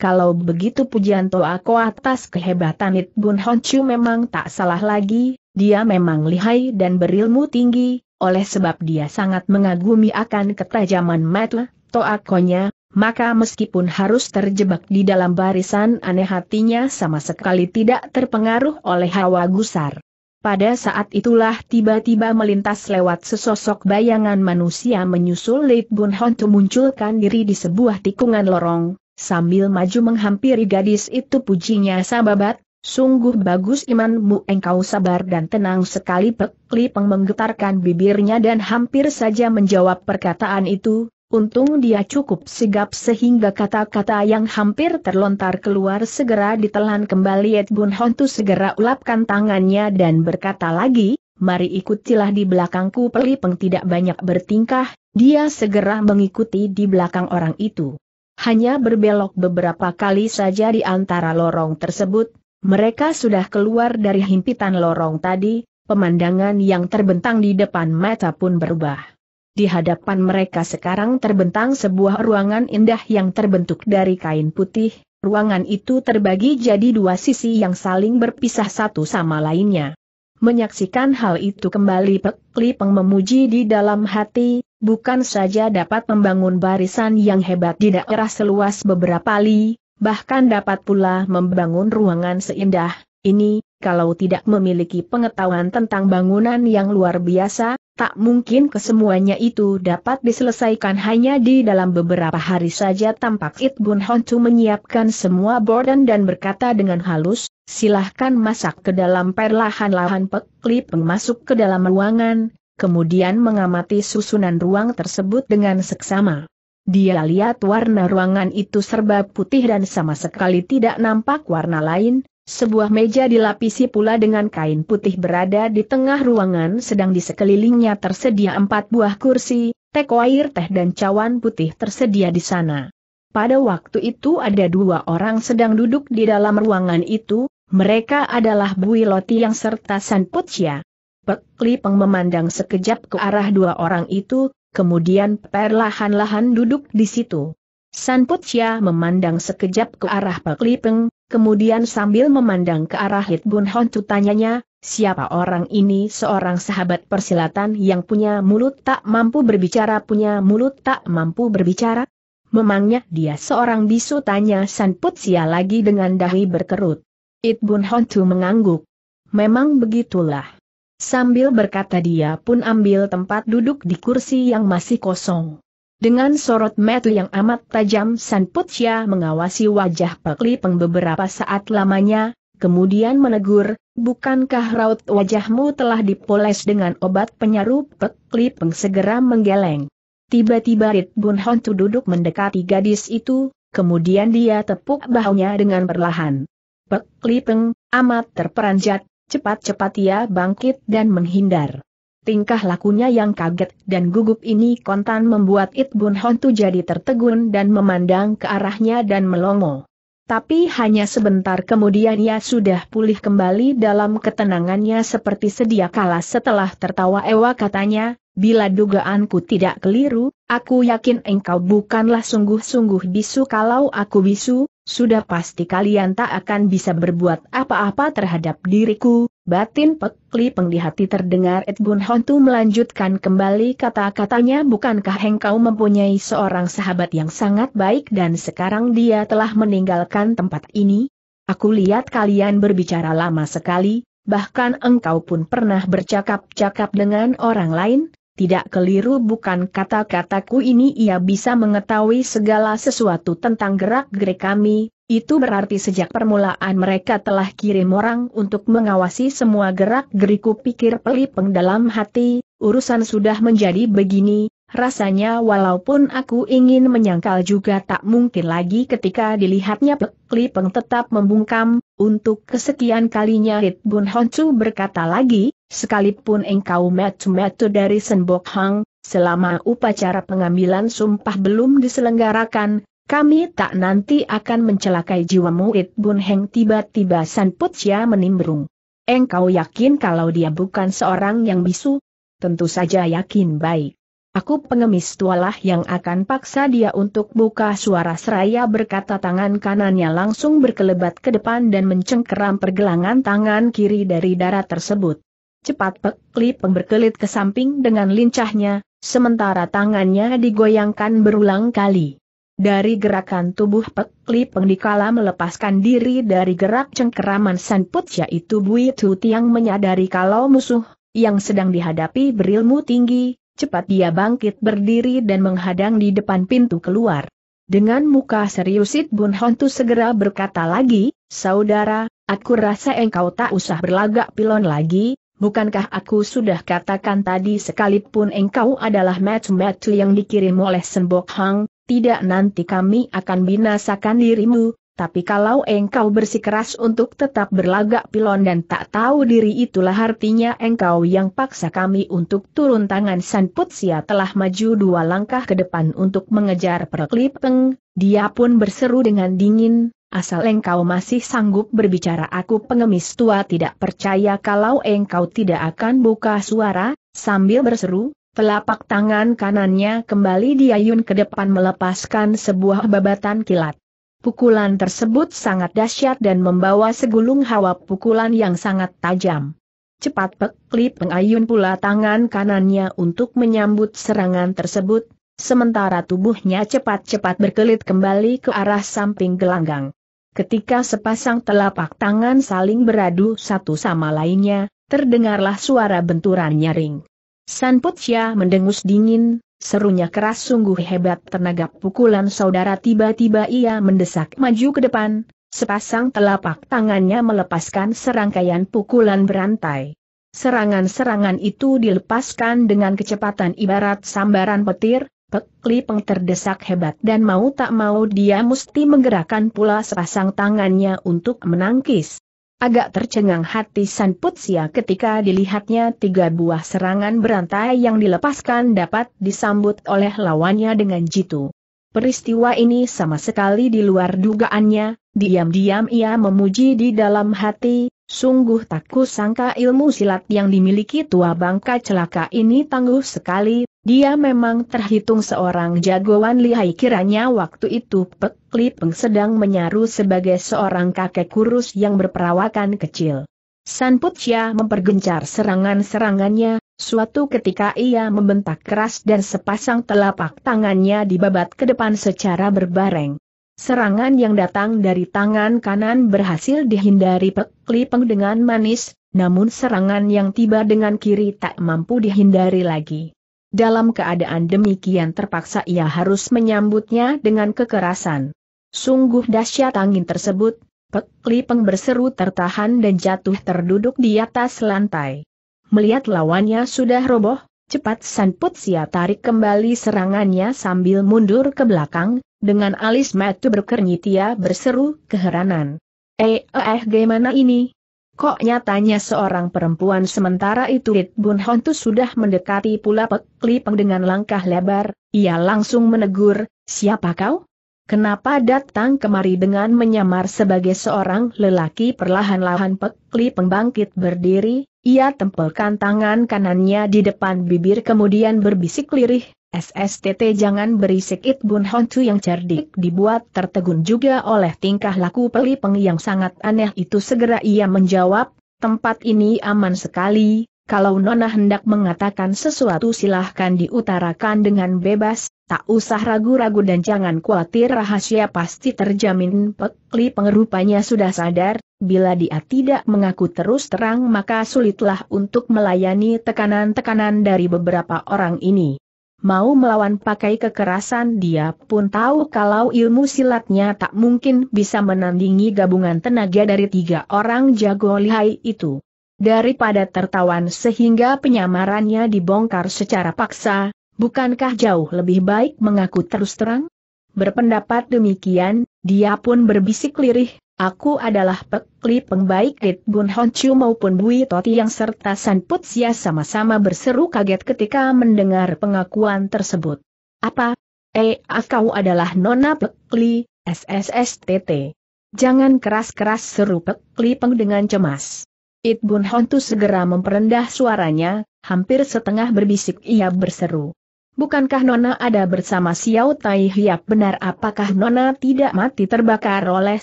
Kalau begitu pujianto aku atas kehebatan It Bun Honchu memang tak salah lagi, dia memang lihai dan berilmu tinggi, oleh sebab dia sangat mengagumi akan ketajaman mata, toakonya, maka meskipun harus terjebak di dalam barisan aneh hatinya sama sekali tidak terpengaruh oleh hawa gusar. Pada saat itulah tiba-tiba melintas lewat sesosok bayangan manusia menyusul Leit Bun Hon munculkan diri di sebuah tikungan lorong, sambil maju menghampiri gadis itu pujinya sababat, sungguh bagus imanmu engkau sabar dan tenang sekali Pek Lipeng menggetarkan bibirnya dan hampir saja menjawab perkataan itu, Untung dia cukup sigap sehingga kata-kata yang hampir terlontar keluar segera ditelan kembali Ed Bun Hontu segera ulapkan tangannya dan berkata lagi, mari ikutilah di belakangku Pelipeng tidak banyak bertingkah, dia segera mengikuti di belakang orang itu. Hanya berbelok beberapa kali saja di antara lorong tersebut, mereka sudah keluar dari himpitan lorong tadi, pemandangan yang terbentang di depan mata pun berubah di hadapan mereka sekarang terbentang sebuah ruangan indah yang terbentuk dari kain putih, ruangan itu terbagi jadi dua sisi yang saling berpisah satu sama lainnya. Menyaksikan hal itu kembali Pek Peng memuji di dalam hati, bukan saja dapat membangun barisan yang hebat di daerah seluas beberapa li, bahkan dapat pula membangun ruangan seindah, ini, kalau tidak memiliki pengetahuan tentang bangunan yang luar biasa, tak mungkin kesemuanya itu dapat diselesaikan hanya di dalam beberapa hari saja tampak It Bun Hontu menyiapkan semua borden dan berkata dengan halus, silahkan masak ke dalam perlahan-lahan Pek masuk ke dalam ruangan, kemudian mengamati susunan ruang tersebut dengan seksama. Dia lihat warna ruangan itu serba putih dan sama sekali tidak nampak warna lain, sebuah meja dilapisi pula dengan kain putih berada di tengah ruangan sedang di sekelilingnya tersedia empat buah kursi, teko air teh dan cawan putih tersedia di sana. Pada waktu itu ada dua orang sedang duduk di dalam ruangan itu, mereka adalah Bui Loti yang serta San Putia. Pek Lipeng memandang sekejap ke arah dua orang itu, kemudian perlahan-lahan duduk di situ. San Putia memandang sekejap ke arah Pak Lipeng, kemudian sambil memandang ke arah Hit Bun Hon tanyanya, siapa orang ini seorang sahabat persilatan yang punya mulut tak mampu berbicara punya mulut tak mampu berbicara? Memangnya dia seorang bisu tanya San Putia lagi dengan dahi berkerut. Hit Bun Hon mengangguk. Memang begitulah. Sambil berkata dia pun ambil tempat duduk di kursi yang masih kosong. Dengan sorot mata yang amat tajam San Putia mengawasi wajah Pak Lipeng beberapa saat lamanya, kemudian menegur, bukankah raut wajahmu telah dipoles dengan obat penyaru Pak Lipeng segera menggeleng. Tiba-tiba Rit Bun Hon duduk mendekati gadis itu, kemudian dia tepuk bahunya dengan perlahan. Pak Lipeng, amat terperanjat, cepat-cepat ia bangkit dan menghindar. Tingkah lakunya yang kaget dan gugup ini kontan membuat It Bun Hontu jadi tertegun dan memandang ke arahnya dan melongo. Tapi hanya sebentar kemudian ia sudah pulih kembali dalam ketenangannya seperti sedia kala setelah tertawa Ewa katanya, Bila dugaanku tidak keliru, aku yakin engkau bukanlah sungguh-sungguh bisu kalau aku bisu, sudah pasti kalian tak akan bisa berbuat apa-apa terhadap diriku, batin pekli penglihati terdengar Edgun Hontu melanjutkan kembali kata-katanya bukankah engkau mempunyai seorang sahabat yang sangat baik dan sekarang dia telah meninggalkan tempat ini? Aku lihat kalian berbicara lama sekali, bahkan engkau pun pernah bercakap-cakap dengan orang lain, tidak keliru bukan kata-kataku ini ia bisa mengetahui segala sesuatu tentang gerak-gerik kami, itu berarti sejak permulaan mereka telah kirim orang untuk mengawasi semua gerak-geriku pikir pelipeng dalam hati, urusan sudah menjadi begini, rasanya walaupun aku ingin menyangkal juga tak mungkin lagi ketika dilihatnya pelipeng tetap membungkam, untuk kesekian kalinya Hit Bun Honcu berkata lagi, Sekalipun engkau metu-metu dari Senbok Hang, selama upacara pengambilan sumpah belum diselenggarakan, kami tak nanti akan mencelakai jiwa murid Bun Heng tiba-tiba San Putia menimbrung. Engkau yakin kalau dia bukan seorang yang bisu? Tentu saja yakin baik. Aku pengemis tualah yang akan paksa dia untuk buka suara seraya berkata tangan kanannya langsung berkelebat ke depan dan mencengkeram pergelangan tangan kiri dari darah tersebut cepat Pekli Peng ke samping dengan lincahnya, sementara tangannya digoyangkan berulang kali. Dari gerakan tubuh Pekli pengdikala melepaskan diri dari gerak cengkeraman Sanput yaitu Bui Tu yang menyadari kalau musuh yang sedang dihadapi berilmu tinggi, cepat dia bangkit berdiri dan menghadang di depan pintu keluar. Dengan muka serius It Bun Hontu segera berkata lagi, Saudara, aku rasa engkau tak usah berlagak pilon lagi, bukankah aku sudah katakan tadi sekalipun engkau adalah match metu yang dikirim oleh Sembok Hang, tidak nanti kami akan binasakan dirimu, tapi kalau engkau bersikeras untuk tetap berlagak pilon dan tak tahu diri itulah artinya engkau yang paksa kami untuk turun tangan San Putsia telah maju dua langkah ke depan untuk mengejar Perklipeng, dia pun berseru dengan dingin, asal engkau masih sanggup berbicara aku pengemis tua tidak percaya kalau engkau tidak akan buka suara, sambil berseru, telapak tangan kanannya kembali diayun ke depan melepaskan sebuah babatan kilat. Pukulan tersebut sangat dahsyat dan membawa segulung hawa pukulan yang sangat tajam. Cepat peklip pengayun pula tangan kanannya untuk menyambut serangan tersebut, sementara tubuhnya cepat-cepat berkelit kembali ke arah samping gelanggang. Ketika sepasang telapak tangan saling beradu satu sama lainnya, terdengarlah suara benturan nyaring. San Putia mendengus dingin, serunya keras sungguh hebat tenaga pukulan saudara tiba-tiba ia mendesak maju ke depan, sepasang telapak tangannya melepaskan serangkaian pukulan berantai. Serangan-serangan itu dilepaskan dengan kecepatan ibarat sambaran petir, Pek Lipeng terdesak hebat dan mau tak mau dia mesti menggerakkan pula sepasang tangannya untuk menangkis. Agak tercengang hati San Putsia ketika dilihatnya tiga buah serangan berantai yang dilepaskan dapat disambut oleh lawannya dengan jitu. Peristiwa ini sama sekali di luar dugaannya, diam-diam ia memuji di dalam hati, sungguh tak kusangka ilmu silat yang dimiliki tua bangka celaka ini tangguh sekali, dia memang terhitung seorang jagoan lihai kiranya waktu itu Pek Lipeng sedang menyaru sebagai seorang kakek kurus yang berperawakan kecil. San Putia mempergencar serangan-serangannya, suatu ketika ia membentak keras dan sepasang telapak tangannya dibabat ke depan secara berbareng. Serangan yang datang dari tangan kanan berhasil dihindari Pek Lipeng dengan manis, namun serangan yang tiba dengan kiri tak mampu dihindari lagi. Dalam keadaan demikian terpaksa ia harus menyambutnya dengan kekerasan. Sungguh dahsyat angin tersebut, Pekli Lipeng berseru tertahan dan jatuh terduduk di atas lantai. Melihat lawannya sudah roboh, cepat Sanput Putsia tarik kembali serangannya sambil mundur ke belakang, dengan alis matu berkernyit ia berseru keheranan. eh eh, eh gimana ini? Kok nyatanya seorang perempuan sementara itu Lit Bun Hontu sudah mendekati pula Pek Lipeng dengan langkah lebar, ia langsung menegur, siapa kau? Kenapa datang kemari dengan menyamar sebagai seorang lelaki perlahan-lahan Pek Lipeng bangkit berdiri, ia tempelkan tangan kanannya di depan bibir kemudian berbisik lirih, SSTT jangan berisik It Bun Hon yang cerdik dibuat tertegun juga oleh tingkah laku pelipeng yang sangat aneh itu segera ia menjawab, tempat ini aman sekali, kalau Nona hendak mengatakan sesuatu silahkan diutarakan dengan bebas, tak usah ragu-ragu dan jangan khawatir rahasia pasti terjamin Pekli pengerupanya sudah sadar, bila dia tidak mengaku terus terang maka sulitlah untuk melayani tekanan-tekanan dari beberapa orang ini mau melawan pakai kekerasan dia pun tahu kalau ilmu silatnya tak mungkin bisa menandingi gabungan tenaga dari tiga orang jago lihai itu. Daripada tertawan sehingga penyamarannya dibongkar secara paksa, bukankah jauh lebih baik mengaku terus terang? Berpendapat demikian, dia pun berbisik lirih, Aku adalah pekli pengbaik Dit Bun Hon maupun Bui Toti yang serta San Put sama-sama berseru kaget ketika mendengar pengakuan tersebut. Apa? Eh, ah, kau adalah Nona Pekli, SSSTT. Jangan keras-keras seru Pekli Peng dengan cemas. Itbun Bun segera memperendah suaranya, hampir setengah berbisik ia berseru. Bukankah Nona ada bersama Xiao Tai Hiap benar apakah Nona tidak mati terbakar oleh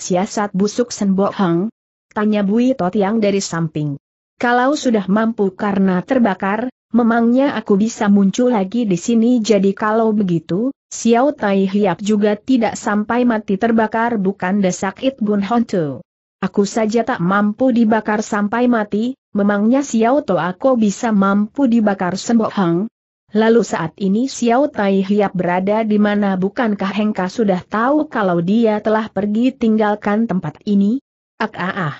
siasat busuk Senbo Hang? Tanya Bui Tot yang dari samping. Kalau sudah mampu karena terbakar, memangnya aku bisa muncul lagi di sini jadi kalau begitu, Xiao Tai Hiap juga tidak sampai mati terbakar bukan desak It Bun Hontu. Aku saja tak mampu dibakar sampai mati, memangnya Xiao To aku bisa mampu dibakar Senbo Hang? Lalu saat ini Xiao Tai Hiap berada di mana bukankah Hengka sudah tahu kalau dia telah pergi tinggalkan tempat ini? Ak ah ah.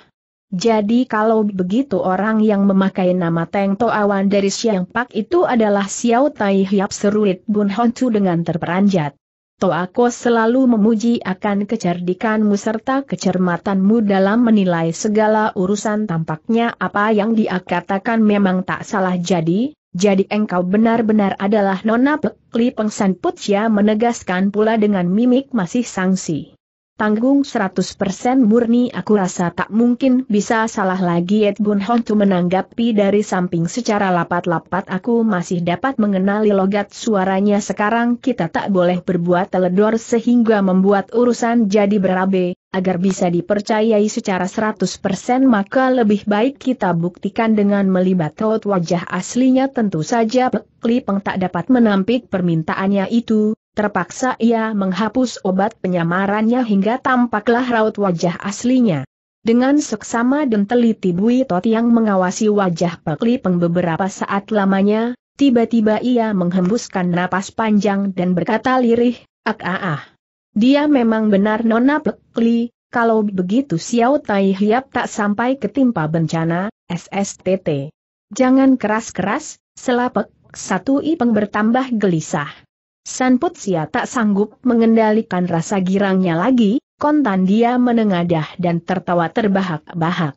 Jadi kalau begitu orang yang memakai nama Teng Toawan dari Siang Pak itu adalah Xiao Tai Hiap seruit Bun Honcu dengan terperanjat. Toako selalu memuji akan kecerdikanmu serta kecermatanmu dalam menilai segala urusan tampaknya apa yang dia katakan memang tak salah jadi, jadi engkau benar-benar adalah Nona Pekli Pengsan Putsia menegaskan pula dengan mimik masih sangsi. Tanggung 100% murni aku rasa tak mungkin bisa salah lagi Ed Bun Hon tu menanggapi dari samping secara lapat-lapat aku masih dapat mengenali logat suaranya sekarang kita tak boleh berbuat teledor sehingga membuat urusan jadi berabe, agar bisa dipercayai secara 100% maka lebih baik kita buktikan dengan melibat raut wajah aslinya tentu saja Peng tak dapat menampik permintaannya itu, terpaksa ia menghapus obat penyamarannya hingga tampaklah raut wajah aslinya. Dengan seksama dan teliti Bui Tot yang mengawasi wajah Pekli Peng beberapa saat lamanya, tiba-tiba ia menghembuskan napas panjang dan berkata lirih, ak ah ah. Dia memang benar Nona Pekli, kalau begitu Xiao Tai Hiap tak sampai ketimpa bencana, SSTT. Jangan keras-keras, selapek, satu ipeng bertambah gelisah. Sanput Sia tak sanggup mengendalikan rasa girangnya lagi, kontan dia menengadah dan tertawa terbahak-bahak.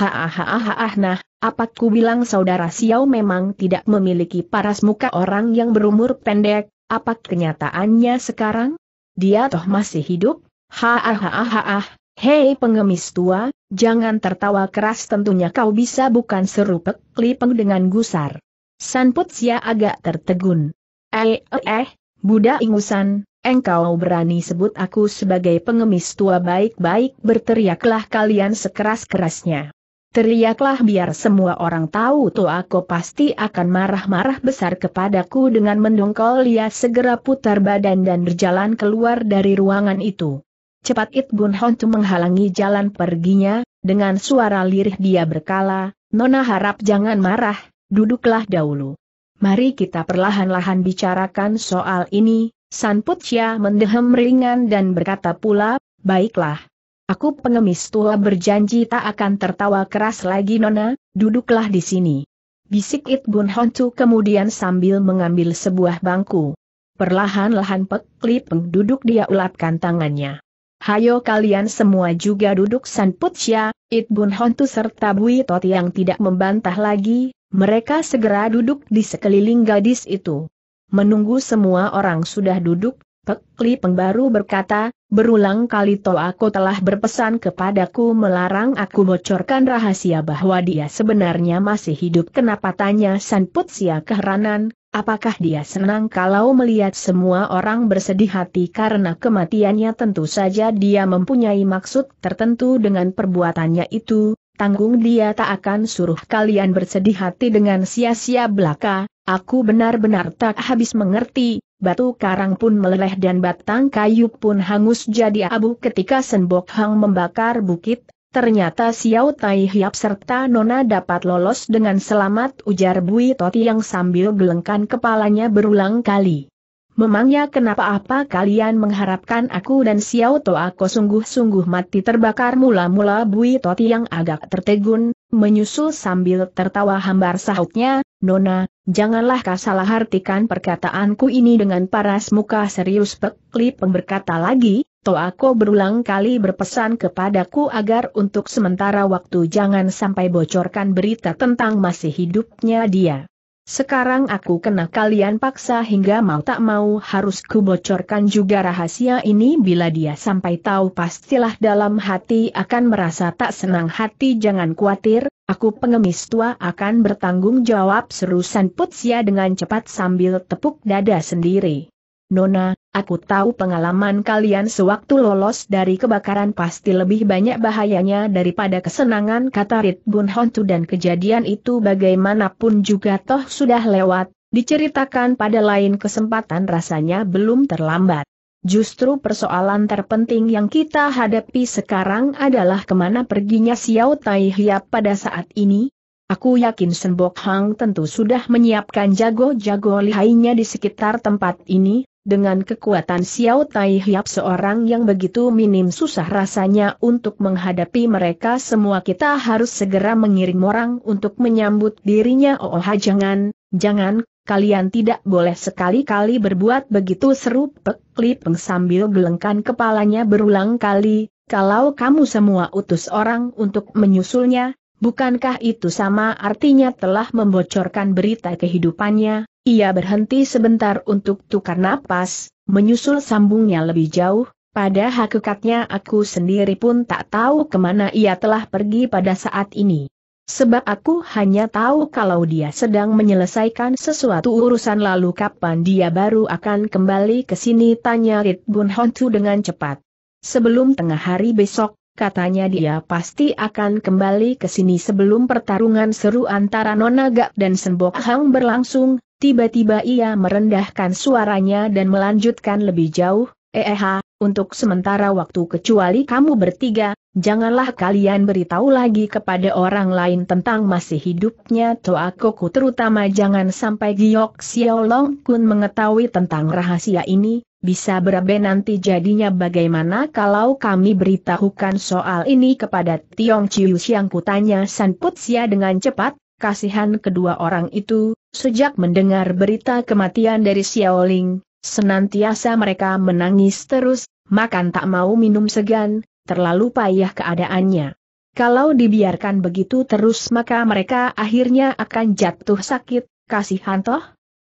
ah nah, apaku bilang saudara Xiao memang tidak memiliki paras muka orang yang berumur pendek, apa kenyataannya sekarang? Dia toh masih hidup? Ha ah ha ah ha hei pengemis tua, jangan tertawa keras tentunya kau bisa bukan seru klipeng lipeng dengan gusar. Sanput sia agak tertegun. Eh eh eh, Buddha ingusan, engkau berani sebut aku sebagai pengemis tua baik-baik berteriaklah kalian sekeras-kerasnya. Teriaklah biar semua orang tahu aku pasti akan marah-marah besar kepadaku dengan mendongkol Lia segera putar badan dan berjalan keluar dari ruangan itu. Cepat It Bun Hontu menghalangi jalan perginya, dengan suara lirih dia berkala, Nona harap jangan marah, duduklah dahulu. Mari kita perlahan-lahan bicarakan soal ini, San Putia mendehem ringan dan berkata pula, baiklah. Aku pengemis tua berjanji tak akan tertawa keras lagi Nona, duduklah di sini. Bisik It Bun Honcu kemudian sambil mengambil sebuah bangku. Perlahan-lahan Pek Peng duduk dia ulapkan tangannya. Hayo kalian semua juga duduk San Putsya, It Bun Hontu serta Bui Tot yang tidak membantah lagi, mereka segera duduk di sekeliling gadis itu. Menunggu semua orang sudah duduk, Pek Peng baru berkata, Berulang kali toh aku telah berpesan kepadaku melarang aku bocorkan rahasia bahwa dia sebenarnya masih hidup. Kenapa tanya Putsia keheranan, apakah dia senang kalau melihat semua orang bersedih hati karena kematiannya tentu saja dia mempunyai maksud tertentu dengan perbuatannya itu, tanggung dia tak akan suruh kalian bersedih hati dengan sia-sia belaka, aku benar-benar tak habis mengerti, Batu karang pun meleleh dan batang kayu pun hangus jadi abu ketika Senbok Hang membakar bukit, ternyata Xiao Tai Hiap serta Nona dapat lolos dengan selamat ujar Bui Toti yang sambil gelengkan kepalanya berulang kali. Memangnya kenapa apa kalian mengharapkan aku dan Xiao To aku sungguh-sungguh mati terbakar mula-mula Bui Toti yang agak tertegun, menyusul sambil tertawa hambar sahutnya, Nona, janganlah kau salah artikan perkataanku ini dengan paras muka serius pekli pemberkata lagi, lagi, aku berulang kali berpesan kepadaku agar untuk sementara waktu jangan sampai bocorkan berita tentang masih hidupnya dia. Sekarang aku kena kalian paksa hingga mau tak mau harus kubocorkan juga rahasia ini bila dia sampai tahu pastilah dalam hati akan merasa tak senang hati jangan khawatir, aku pengemis tua akan bertanggung jawab serusan Putsia dengan cepat sambil tepuk dada sendiri. Nona, Aku tahu pengalaman kalian sewaktu lolos dari kebakaran pasti lebih banyak bahayanya daripada kesenangan kata Rit Bun Hontu dan kejadian itu bagaimanapun juga toh sudah lewat, diceritakan pada lain kesempatan rasanya belum terlambat. Justru persoalan terpenting yang kita hadapi sekarang adalah kemana perginya Xiao Tai Hia pada saat ini, Aku yakin Senbok Hang tentu sudah menyiapkan jago-jago lihainya di sekitar tempat ini, dengan kekuatan Xiao Tai Hiap seorang yang begitu minim susah rasanya untuk menghadapi mereka semua kita harus segera mengirim orang untuk menyambut dirinya Oh, oh jangan, jangan, kalian tidak boleh sekali-kali berbuat begitu seru peklip sambil gelengkan kepalanya berulang kali, kalau kamu semua utus orang untuk menyusulnya, Bukankah itu sama artinya telah membocorkan berita kehidupannya, ia berhenti sebentar untuk tukar napas, menyusul sambungnya lebih jauh, pada hakikatnya aku sendiri pun tak tahu kemana ia telah pergi pada saat ini. Sebab aku hanya tahu kalau dia sedang menyelesaikan sesuatu urusan lalu kapan dia baru akan kembali ke sini tanya Ritbun Hontu dengan cepat. Sebelum tengah hari besok, katanya dia pasti akan kembali ke sini sebelum pertarungan seru antara Nonaga dan Sembok Hang berlangsung, tiba-tiba ia merendahkan suaranya dan melanjutkan lebih jauh, eh, untuk sementara waktu kecuali kamu bertiga, janganlah kalian beritahu lagi kepada orang lain tentang masih hidupnya Toa Koku terutama jangan sampai Giok Xiaolong Kun mengetahui tentang rahasia ini, bisa berabe nanti jadinya bagaimana kalau kami beritahukan soal ini kepada Tiong Chiu Siang kutanya San Putsia dengan cepat, kasihan kedua orang itu, sejak mendengar berita kematian dari Xiaoling, senantiasa mereka menangis terus, makan tak mau minum segan, terlalu payah keadaannya. Kalau dibiarkan begitu terus maka mereka akhirnya akan jatuh sakit, kasihan toh?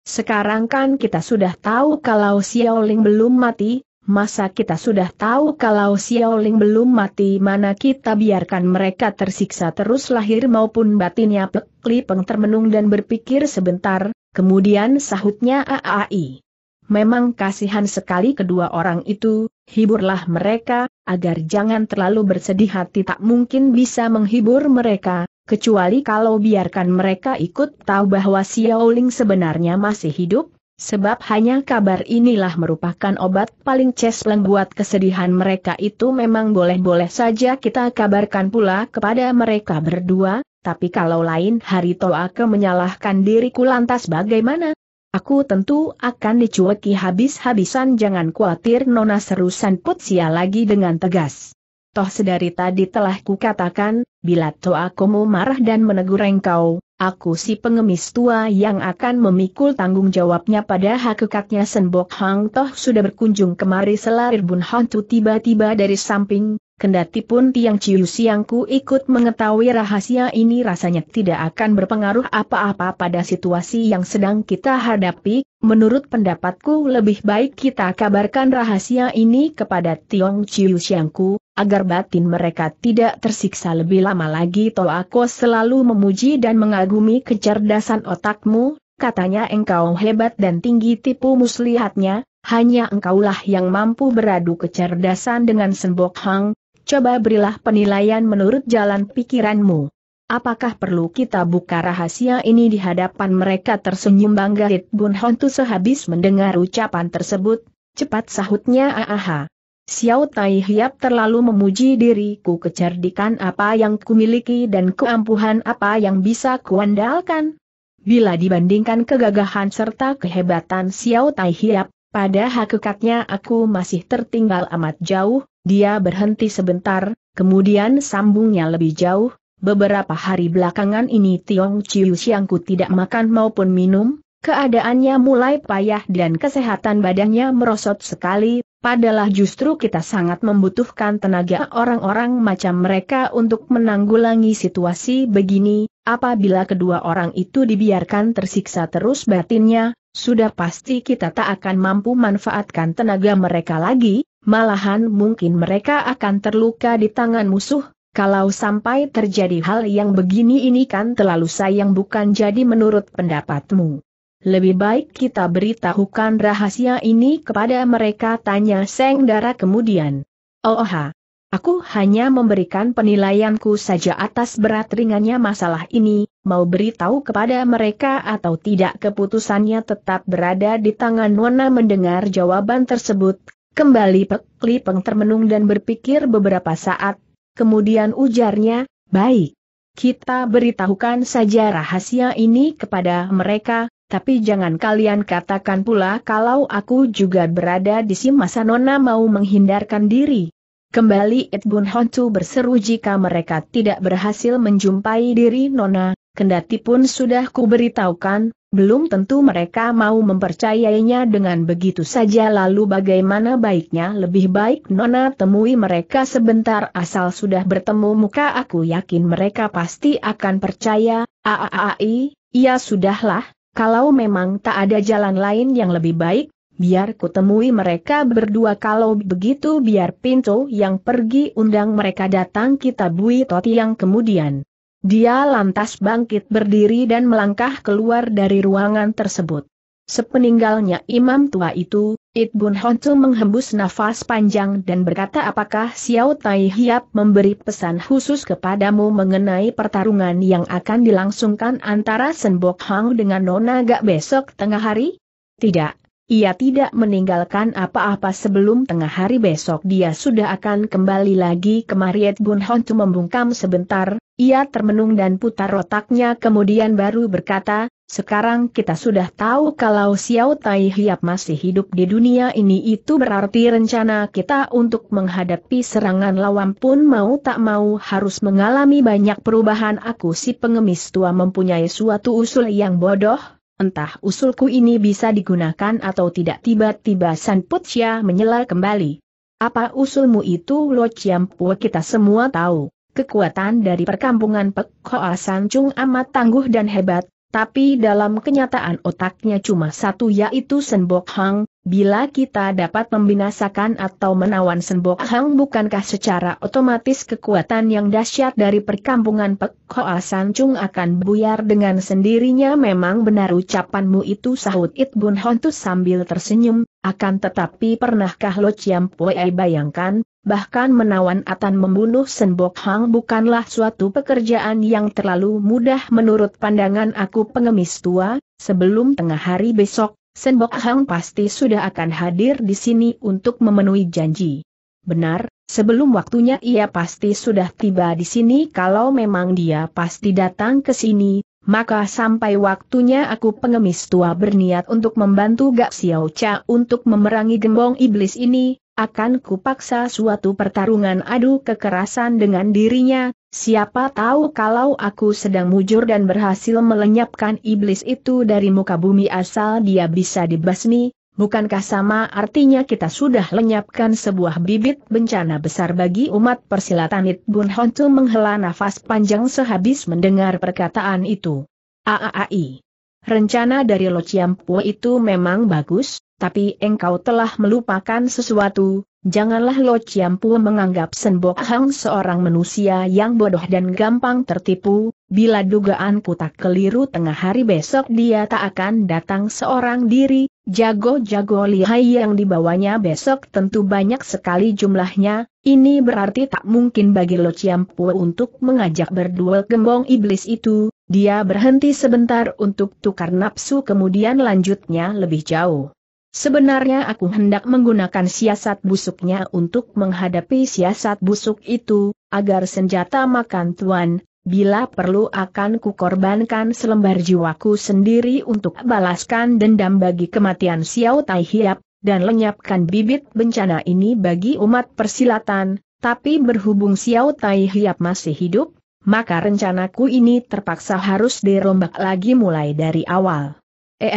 Sekarang kan kita sudah tahu kalau Xiao Ling belum mati, masa kita sudah tahu kalau Xiao Ling belum mati mana kita biarkan mereka tersiksa terus lahir maupun batinnya Pek Peng termenung dan berpikir sebentar, kemudian sahutnya AAI. Memang kasihan sekali kedua orang itu, hiburlah mereka, agar jangan terlalu bersedih hati tak mungkin bisa menghibur mereka, kecuali kalau biarkan mereka ikut tahu bahwa Xiaoling sebenarnya masih hidup, sebab hanya kabar inilah merupakan obat paling cesleng buat kesedihan mereka itu memang boleh-boleh saja kita kabarkan pula kepada mereka berdua, tapi kalau lain hari Toake menyalahkan diriku lantas bagaimana? Aku tentu akan dicueki habis-habisan jangan khawatir Nona seru sia lagi dengan tegas. Toh sedari tadi telah kukatakan, bila aku mau marah dan menegur engkau, aku si pengemis tua yang akan memikul tanggung jawabnya pada hakikatnya Senbok Hang Toh sudah berkunjung kemari selarir Bun Hantu tiba-tiba dari samping, kendati pun Tiang Ciu Siangku ikut mengetahui rahasia ini rasanya tidak akan berpengaruh apa-apa pada situasi yang sedang kita hadapi, menurut pendapatku lebih baik kita kabarkan rahasia ini kepada Tiang Ciu Siangku, agar batin mereka tidak tersiksa lebih lama lagi Aku selalu memuji dan mengagumi kecerdasan otakmu, katanya engkau hebat dan tinggi tipu muslihatnya, hanya engkaulah yang mampu beradu kecerdasan dengan Sembok Hang, coba berilah penilaian menurut jalan pikiranmu. Apakah perlu kita buka rahasia ini di hadapan mereka tersenyum bangga Hit Bun Hontu sehabis mendengar ucapan tersebut, cepat sahutnya Aaha. Xiao Tai Hiap terlalu memuji diriku kecerdikan apa yang kumiliki dan keampuhan apa yang bisa kuandalkan. Bila dibandingkan kegagahan serta kehebatan Xiao Tai Hiap, pada hakikatnya aku masih tertinggal amat jauh, dia berhenti sebentar, kemudian sambungnya lebih jauh, beberapa hari belakangan ini Tiong Chiu Xiangku tidak makan maupun minum, keadaannya mulai payah dan kesehatan badannya merosot sekali, Padahal justru kita sangat membutuhkan tenaga orang-orang macam mereka untuk menanggulangi situasi begini, apabila kedua orang itu dibiarkan tersiksa terus batinnya, sudah pasti kita tak akan mampu manfaatkan tenaga mereka lagi, malahan mungkin mereka akan terluka di tangan musuh, kalau sampai terjadi hal yang begini ini kan terlalu sayang bukan jadi menurut pendapatmu. Lebih baik kita beritahukan rahasia ini kepada mereka tanya Seng Dara kemudian. Oh ha. Aku hanya memberikan penilaianku saja atas berat ringannya masalah ini, mau beritahu kepada mereka atau tidak keputusannya tetap berada di tangan Nona mendengar jawaban tersebut. Kembali Pek Lipeng termenung dan berpikir beberapa saat, kemudian ujarnya, baik. Kita beritahukan saja rahasia ini kepada mereka, tapi jangan kalian katakan pula kalau aku juga berada di masa Nona mau menghindarkan diri. Kembali Itbun Hontu berseru jika mereka tidak berhasil menjumpai diri Nona, kendati pun sudah kuberitahukan, belum tentu mereka mau mempercayainya dengan begitu saja lalu bagaimana baiknya lebih baik Nona temui mereka sebentar asal sudah bertemu muka aku yakin mereka pasti akan percaya, aaai, ya sudahlah, kalau memang tak ada jalan lain yang lebih baik, biar kutemui mereka berdua kalau begitu biar Pinto yang pergi undang mereka datang kita bui toti yang kemudian. Dia lantas bangkit berdiri dan melangkah keluar dari ruangan tersebut. Sepeninggalnya imam tua itu, It Bun menghembus nafas panjang dan berkata apakah Xiao Tai Hiap memberi pesan khusus kepadamu mengenai pertarungan yang akan dilangsungkan antara Senbok Hang dengan Nona Gak besok tengah hari? Tidak, ia tidak meninggalkan apa-apa sebelum tengah hari besok dia sudah akan kembali lagi kemari It Bun membungkam sebentar, ia termenung dan putar otaknya kemudian baru berkata, sekarang kita sudah tahu kalau Xiao Tai Hiap masih hidup di dunia ini itu berarti rencana kita untuk menghadapi serangan lawan pun mau tak mau harus mengalami banyak perubahan aku si pengemis tua mempunyai suatu usul yang bodoh, entah usulku ini bisa digunakan atau tidak tiba-tiba San Putia menyela kembali. Apa usulmu itu Lo Chiampua kita semua tahu, kekuatan dari perkampungan Pek Hoa San Chung amat tangguh dan hebat, tapi dalam kenyataan otaknya cuma satu yaitu Senbok Hang, Bila kita dapat membinasakan atau menawan Sembok Hang bukankah secara otomatis kekuatan yang dahsyat dari perkampungan Pek Hoa Sancung akan buyar dengan sendirinya memang benar ucapanmu itu sahut It Bun Hontus sambil tersenyum, akan tetapi pernahkah Lo Chiam Pue bayangkan, bahkan menawan Atan membunuh Sembok Hang bukanlah suatu pekerjaan yang terlalu mudah menurut pandangan aku pengemis tua, sebelum tengah hari besok, Senbok Hang pasti sudah akan hadir di sini untuk memenuhi janji. Benar, sebelum waktunya ia pasti sudah tiba di sini kalau memang dia pasti datang ke sini, maka sampai waktunya aku pengemis tua berniat untuk membantu Gak Xiao Cha untuk memerangi gembong iblis ini, akan kupaksa suatu pertarungan adu kekerasan dengan dirinya, Siapa tahu kalau aku sedang mujur dan berhasil melenyapkan iblis itu dari muka bumi asal dia bisa dibasmi, bukankah sama artinya kita sudah lenyapkan sebuah bibit bencana besar bagi umat persilatan Itbun Hontu menghela nafas panjang sehabis mendengar perkataan itu. Aaai. Rencana dari Lo Chiampu itu memang bagus, tapi engkau telah melupakan sesuatu, Janganlah Lo Chiampu menganggap Senbok Hang seorang manusia yang bodoh dan gampang tertipu, bila dugaanku tak keliru tengah hari besok dia tak akan datang seorang diri, jago-jago lihai yang dibawanya besok tentu banyak sekali jumlahnya, ini berarti tak mungkin bagi Lo Chiampu untuk mengajak berduel gembong iblis itu, dia berhenti sebentar untuk tukar nafsu kemudian lanjutnya lebih jauh. Sebenarnya aku hendak menggunakan siasat busuknya untuk menghadapi siasat busuk itu, agar senjata makan tuan, bila perlu akan kukorbankan selembar jiwaku sendiri untuk balaskan dendam bagi kematian Xiao Tai Hiap, dan lenyapkan bibit bencana ini bagi umat persilatan, tapi berhubung Xiao Tai Hiap masih hidup, maka rencanaku ini terpaksa harus dirombak lagi mulai dari awal. Eh?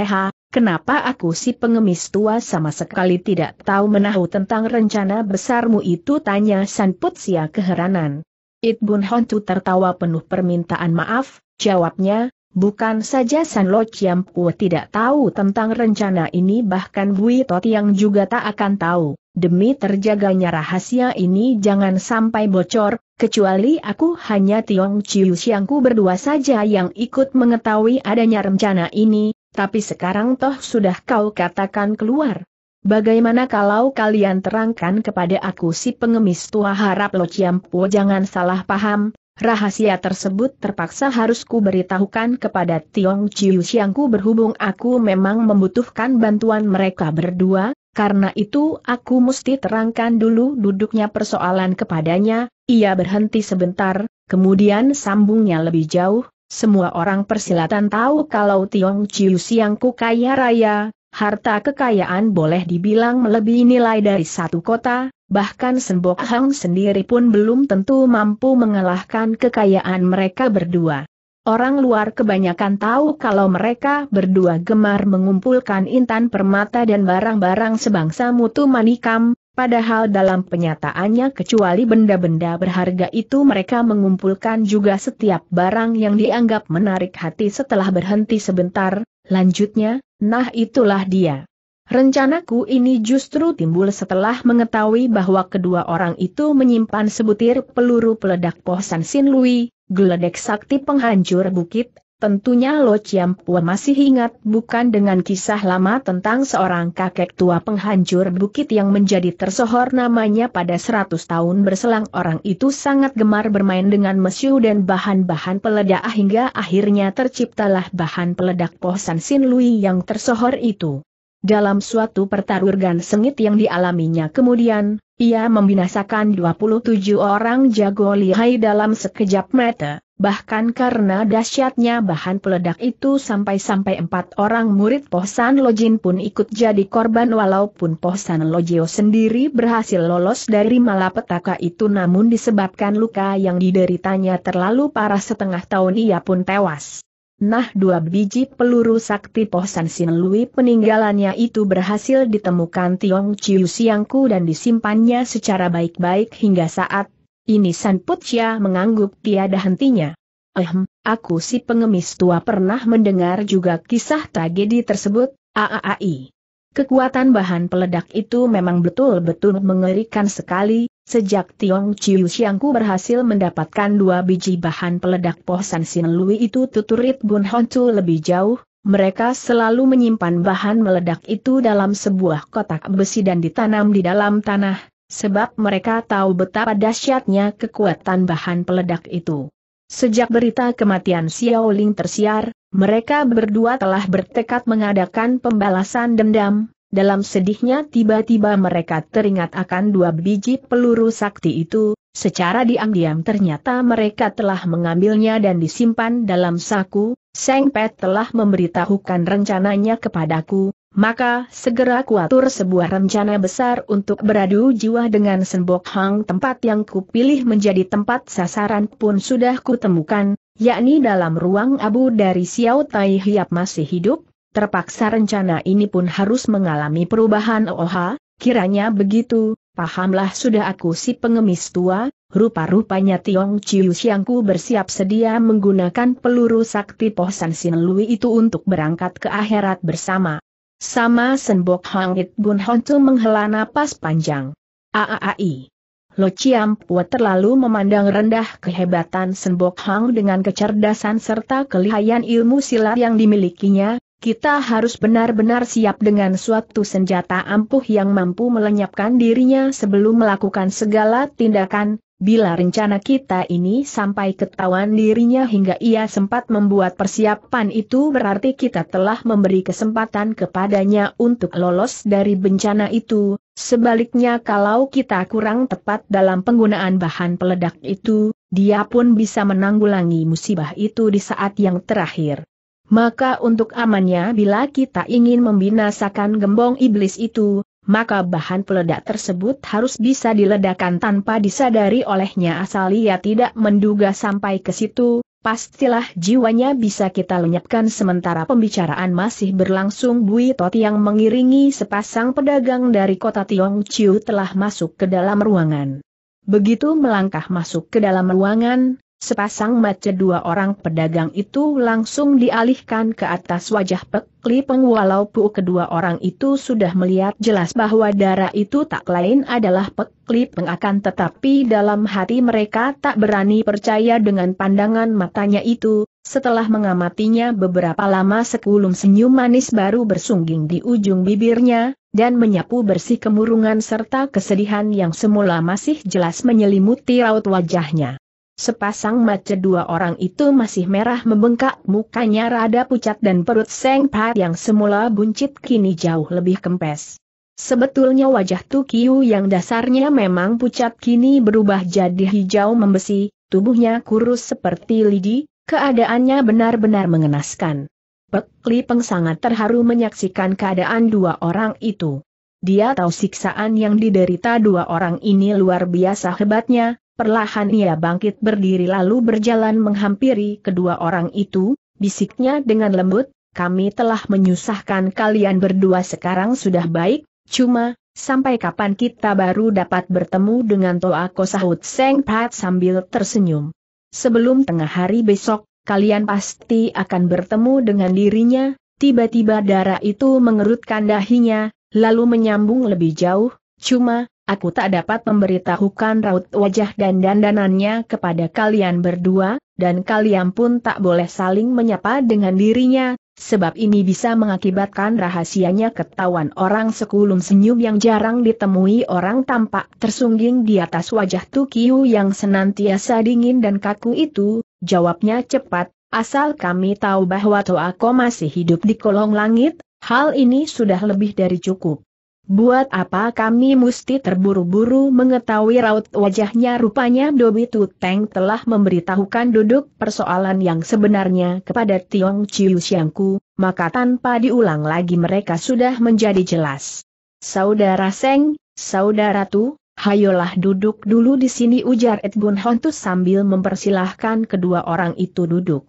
Kenapa aku si pengemis tua sama sekali tidak tahu menahu tentang rencana besarmu itu tanya San Putsia keheranan. It Bun Hontu tertawa penuh permintaan maaf, jawabnya, bukan saja San Lo Chiam tidak tahu tentang rencana ini bahkan Bui Tot yang juga tak akan tahu. Demi terjaganya rahasia ini jangan sampai bocor, kecuali aku hanya Tiong Chiu Siangku berdua saja yang ikut mengetahui adanya rencana ini, tapi sekarang toh sudah kau katakan keluar. Bagaimana kalau kalian terangkan kepada aku si pengemis tua harap Lo ciampu jangan salah paham, rahasia tersebut terpaksa harus ku beritahukan kepada Tiong Chiu Xiangku berhubung aku memang membutuhkan bantuan mereka berdua, karena itu aku mesti terangkan dulu duduknya persoalan kepadanya, ia berhenti sebentar, kemudian sambungnya lebih jauh, semua orang persilatan tahu kalau Tiong Chiu Siangku kaya raya, harta kekayaan boleh dibilang melebihi nilai dari satu kota, bahkan Senbok Hang sendiri pun belum tentu mampu mengalahkan kekayaan mereka berdua. Orang luar kebanyakan tahu kalau mereka berdua gemar mengumpulkan intan permata dan barang-barang sebangsa mutu manikam, Padahal dalam penyataannya kecuali benda-benda berharga itu mereka mengumpulkan juga setiap barang yang dianggap menarik hati setelah berhenti sebentar, lanjutnya, nah itulah dia. Rencanaku ini justru timbul setelah mengetahui bahwa kedua orang itu menyimpan sebutir peluru peledak Pohsan Sin Lui, geledek sakti penghancur bukit, Tentunya Lo Chiam Pua masih ingat bukan dengan kisah lama tentang seorang kakek tua penghancur bukit yang menjadi tersohor namanya pada 100 tahun berselang orang itu sangat gemar bermain dengan mesiu dan bahan-bahan peledak hingga akhirnya terciptalah bahan peledak Pohsan Sin Lui yang tersohor itu. Dalam suatu pertarungan sengit yang dialaminya kemudian, ia membinasakan 27 orang jago lihai dalam sekejap mata bahkan karena dahsyatnya bahan peledak itu sampai-sampai empat orang murid Pohsan Lojin pun ikut jadi korban walaupun Pohsan Lojio sendiri berhasil lolos dari malapetaka itu namun disebabkan luka yang dideritanya terlalu parah setengah tahun ia pun tewas. Nah dua biji peluru sakti Pohsan Sinlui peninggalannya itu berhasil ditemukan Tiong Chiu Siangku dan disimpannya secara baik-baik hingga saat ini San Putia mengangguk tiada hentinya. Ehm, aku si pengemis tua pernah mendengar juga kisah tragedi tersebut, AAAI. Kekuatan bahan peledak itu memang betul-betul mengerikan sekali, sejak Tiong Chiu Siangku berhasil mendapatkan dua biji bahan peledak Pohsan Lui itu tuturit Bun Honcu lebih jauh, mereka selalu menyimpan bahan meledak itu dalam sebuah kotak besi dan ditanam di dalam tanah, sebab mereka tahu betapa dahsyatnya kekuatan bahan peledak itu. Sejak berita kematian Xiao Ling tersiar, mereka berdua telah bertekad mengadakan pembalasan dendam, dalam sedihnya tiba-tiba mereka teringat akan dua biji peluru sakti itu, secara diam-diam ternyata mereka telah mengambilnya dan disimpan dalam saku, Seng Pet telah memberitahukan rencananya kepadaku, maka segera kuatur sebuah rencana besar untuk beradu jiwa dengan Senbok Hang tempat yang kupilih menjadi tempat sasaran pun sudah kutemukan, yakni dalam ruang abu dari Xiao Tai Hiap masih hidup, terpaksa rencana ini pun harus mengalami perubahan Oha, kiranya begitu, pahamlah sudah aku si pengemis tua, rupa-rupanya Tiong Chiu Siangku bersiap sedia menggunakan peluru sakti Pohsan Sin Lui itu untuk berangkat ke akhirat bersama. Sama Senbok hangit It Bun Hontu menghela napas panjang. Aaai. Lo Chiam Pua terlalu memandang rendah kehebatan Senbok Hang dengan kecerdasan serta kelihayan ilmu silat yang dimilikinya, kita harus benar-benar siap dengan suatu senjata ampuh yang mampu melenyapkan dirinya sebelum melakukan segala tindakan, Bila rencana kita ini sampai ketahuan dirinya hingga ia sempat membuat persiapan itu berarti kita telah memberi kesempatan kepadanya untuk lolos dari bencana itu, sebaliknya kalau kita kurang tepat dalam penggunaan bahan peledak itu, dia pun bisa menanggulangi musibah itu di saat yang terakhir. Maka untuk amannya bila kita ingin membinasakan gembong iblis itu, maka bahan peledak tersebut harus bisa diledakkan tanpa disadari olehnya asal ia tidak menduga sampai ke situ, pastilah jiwanya bisa kita lenyapkan sementara pembicaraan masih berlangsung Bui Tot yang mengiringi sepasang pedagang dari kota Tiong Chiu telah masuk ke dalam ruangan. Begitu melangkah masuk ke dalam ruangan, Sepasang mata dua orang pedagang itu langsung dialihkan ke atas wajah Pek Lipeng walaupun kedua orang itu sudah melihat jelas bahwa darah itu tak lain adalah pekli. Lipeng akan tetapi dalam hati mereka tak berani percaya dengan pandangan matanya itu, setelah mengamatinya beberapa lama sekulum senyum manis baru bersungging di ujung bibirnya, dan menyapu bersih kemurungan serta kesedihan yang semula masih jelas menyelimuti raut wajahnya. Sepasang mata dua orang itu masih merah membengkak mukanya rada pucat dan perut Seng Pat yang semula buncit kini jauh lebih kempes. Sebetulnya wajah Tukiu yang dasarnya memang pucat kini berubah jadi hijau membesi, tubuhnya kurus seperti lidi, keadaannya benar-benar mengenaskan. Pek Li Peng sangat terharu menyaksikan keadaan dua orang itu. Dia tahu siksaan yang diderita dua orang ini luar biasa hebatnya, Perlahan ia bangkit berdiri lalu berjalan menghampiri kedua orang itu, bisiknya dengan lembut, kami telah menyusahkan kalian berdua sekarang sudah baik, cuma, sampai kapan kita baru dapat bertemu dengan Toa Kosahut Seng Pat sambil tersenyum. Sebelum tengah hari besok, kalian pasti akan bertemu dengan dirinya, tiba-tiba darah itu mengerutkan dahinya, lalu menyambung lebih jauh, cuma, aku tak dapat memberitahukan raut wajah dan dandanannya kepada kalian berdua, dan kalian pun tak boleh saling menyapa dengan dirinya, sebab ini bisa mengakibatkan rahasianya ketahuan orang sekulum senyum yang jarang ditemui orang tampak tersungging di atas wajah Tukiu yang senantiasa dingin dan kaku itu, jawabnya cepat, asal kami tahu bahwa Toako masih hidup di kolong langit, hal ini sudah lebih dari cukup. Buat apa kami mesti terburu-buru mengetahui raut wajahnya rupanya Dobi Tuteng telah memberitahukan duduk persoalan yang sebenarnya kepada Tiong Chiu Xiangku, maka tanpa diulang lagi mereka sudah menjadi jelas. Saudara Seng, Saudara Tu, hayolah duduk dulu di sini ujar Edbun Hontus sambil mempersilahkan kedua orang itu duduk.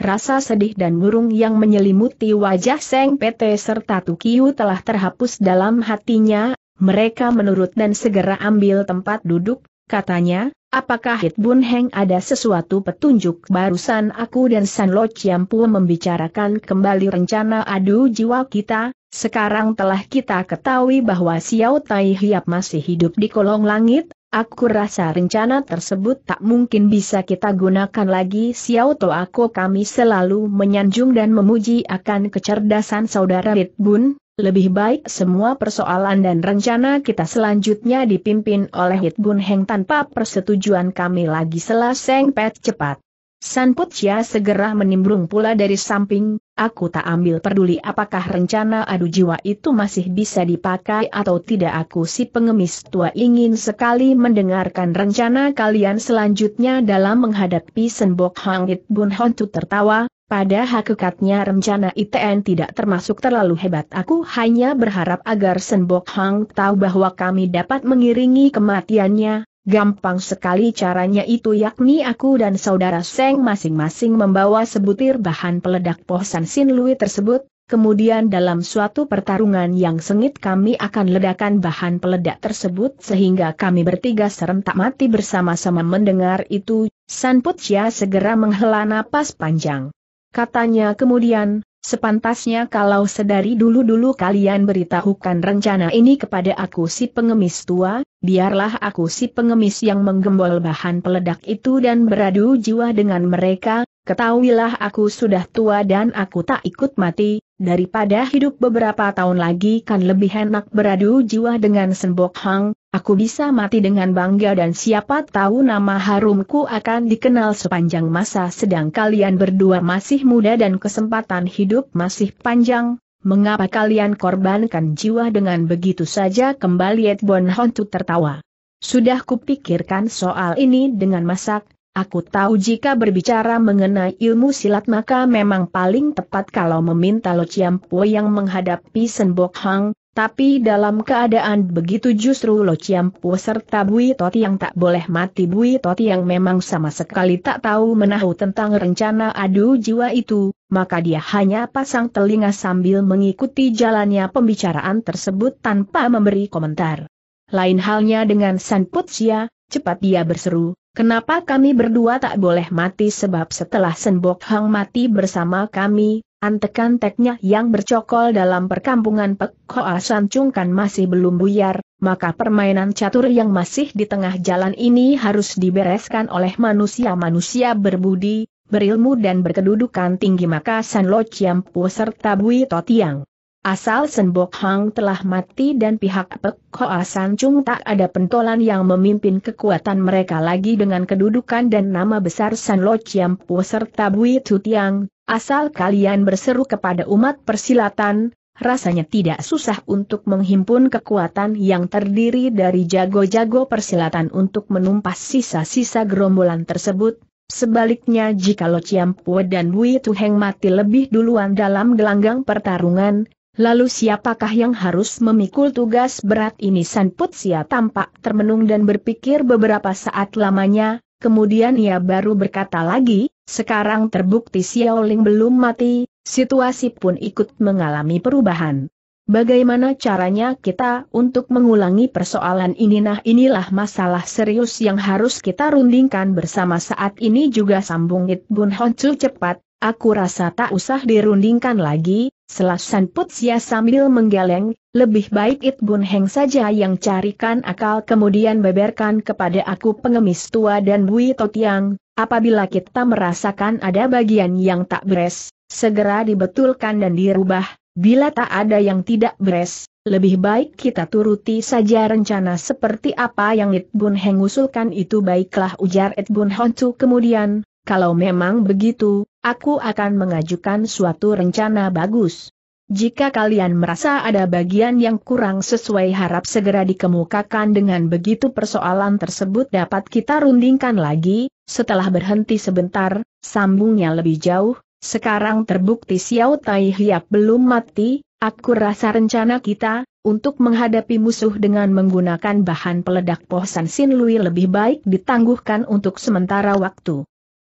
Rasa sedih dan murung yang menyelimuti wajah Seng PT serta Tukiu telah terhapus dalam hatinya, mereka menurut dan segera ambil tempat duduk, katanya, apakah Hit Bun Heng ada sesuatu petunjuk barusan aku dan San Lo Chiampu membicarakan kembali rencana adu jiwa kita, sekarang telah kita ketahui bahwa Xiao Tai Hiap masih hidup di kolong langit, Aku rasa rencana tersebut tak mungkin bisa kita gunakan lagi Xiao To aku kami selalu menyanjung dan memuji akan kecerdasan saudara Bun, lebih baik semua persoalan dan rencana kita selanjutnya dipimpin oleh Hit Bun Heng tanpa persetujuan kami lagi Selaseng pet cepat. San Putia segera menimbrung pula dari samping, Aku tak ambil peduli apakah rencana adu jiwa itu masih bisa dipakai atau tidak aku si pengemis tua ingin sekali mendengarkan rencana kalian selanjutnya dalam menghadapi Senbok Hangit Bun Hontu tertawa, pada hakikatnya rencana ITN tidak termasuk terlalu hebat aku hanya berharap agar Senbok Hang tahu bahwa kami dapat mengiringi kematiannya, Gampang sekali caranya itu yakni aku dan saudara Seng masing-masing membawa sebutir bahan peledak pohsan Sin Lui tersebut, kemudian dalam suatu pertarungan yang sengit kami akan ledakan bahan peledak tersebut sehingga kami bertiga serentak mati bersama-sama mendengar itu, San Putia segera menghela napas panjang. Katanya kemudian, Sepantasnya kalau sedari dulu-dulu kalian beritahukan rencana ini kepada aku si pengemis tua, biarlah aku si pengemis yang menggembol bahan peledak itu dan beradu jiwa dengan mereka, ketahuilah aku sudah tua dan aku tak ikut mati, daripada hidup beberapa tahun lagi kan lebih enak beradu jiwa dengan Senbok Hang, aku bisa mati dengan bangga dan siapa tahu nama harumku akan dikenal sepanjang masa sedang kalian berdua masih muda dan kesempatan hidup masih panjang, mengapa kalian korbankan jiwa dengan begitu saja kembali Ed Bonhontu tertawa. Sudah kupikirkan soal ini dengan masak, Aku tahu jika berbicara mengenai ilmu silat maka memang paling tepat kalau meminta Lo Chiampo yang menghadapi Senbok Hang, tapi dalam keadaan begitu justru Lo Chiampo serta Bui Toti yang tak boleh mati Bui Toti yang memang sama sekali tak tahu menahu tentang rencana adu jiwa itu, maka dia hanya pasang telinga sambil mengikuti jalannya pembicaraan tersebut tanpa memberi komentar. Lain halnya dengan San Putsia, cepat dia berseru, Kenapa kami berdua tak boleh mati sebab setelah Senbok Hang mati bersama kami, antekan teknya yang bercokol dalam perkampungan Pek Hoa Sancungkan masih belum buyar, maka permainan catur yang masih di tengah jalan ini harus dibereskan oleh manusia-manusia berbudi, berilmu dan berkedudukan tinggi maka San Lo Chiam Pu serta Bui Totiang. Asal Senbok Hang telah mati dan pihak Pek Hoa San Chung tak ada pentolan yang memimpin kekuatan mereka lagi dengan kedudukan dan nama besar San Lo Chiam Pu serta Bui Tu Tiang, asal kalian berseru kepada umat persilatan, rasanya tidak susah untuk menghimpun kekuatan yang terdiri dari jago-jago persilatan untuk menumpas sisa-sisa gerombolan tersebut, Sebaliknya jika Lo Chiam Pu dan Bui Tuheng mati lebih duluan dalam gelanggang pertarungan, Lalu siapakah yang harus memikul tugas berat ini San Putsia tampak termenung dan berpikir beberapa saat lamanya, kemudian ia baru berkata lagi, sekarang terbukti Xiaoling belum mati, situasi pun ikut mengalami perubahan. Bagaimana caranya kita untuk mengulangi persoalan ini? Nah inilah masalah serius yang harus kita rundingkan bersama saat ini juga sambung It Bun Honcu cepat, aku rasa tak usah dirundingkan lagi, selasan putsia sambil menggeleng, lebih baik It Bun Heng saja yang carikan akal kemudian beberkan kepada aku pengemis tua dan Bui Totiang, apabila kita merasakan ada bagian yang tak beres, segera dibetulkan dan dirubah, Bila tak ada yang tidak beres, lebih baik kita turuti saja rencana seperti apa yang It Bun Heng usulkan itu baiklah ujar It Bun kemudian, kalau memang begitu, aku akan mengajukan suatu rencana bagus. Jika kalian merasa ada bagian yang kurang sesuai harap segera dikemukakan dengan begitu persoalan tersebut dapat kita rundingkan lagi, setelah berhenti sebentar, sambungnya lebih jauh, sekarang terbukti Xiao Tai Hiap belum mati, aku rasa rencana kita, untuk menghadapi musuh dengan menggunakan bahan peledak Pohsan Sin Lui lebih baik ditangguhkan untuk sementara waktu.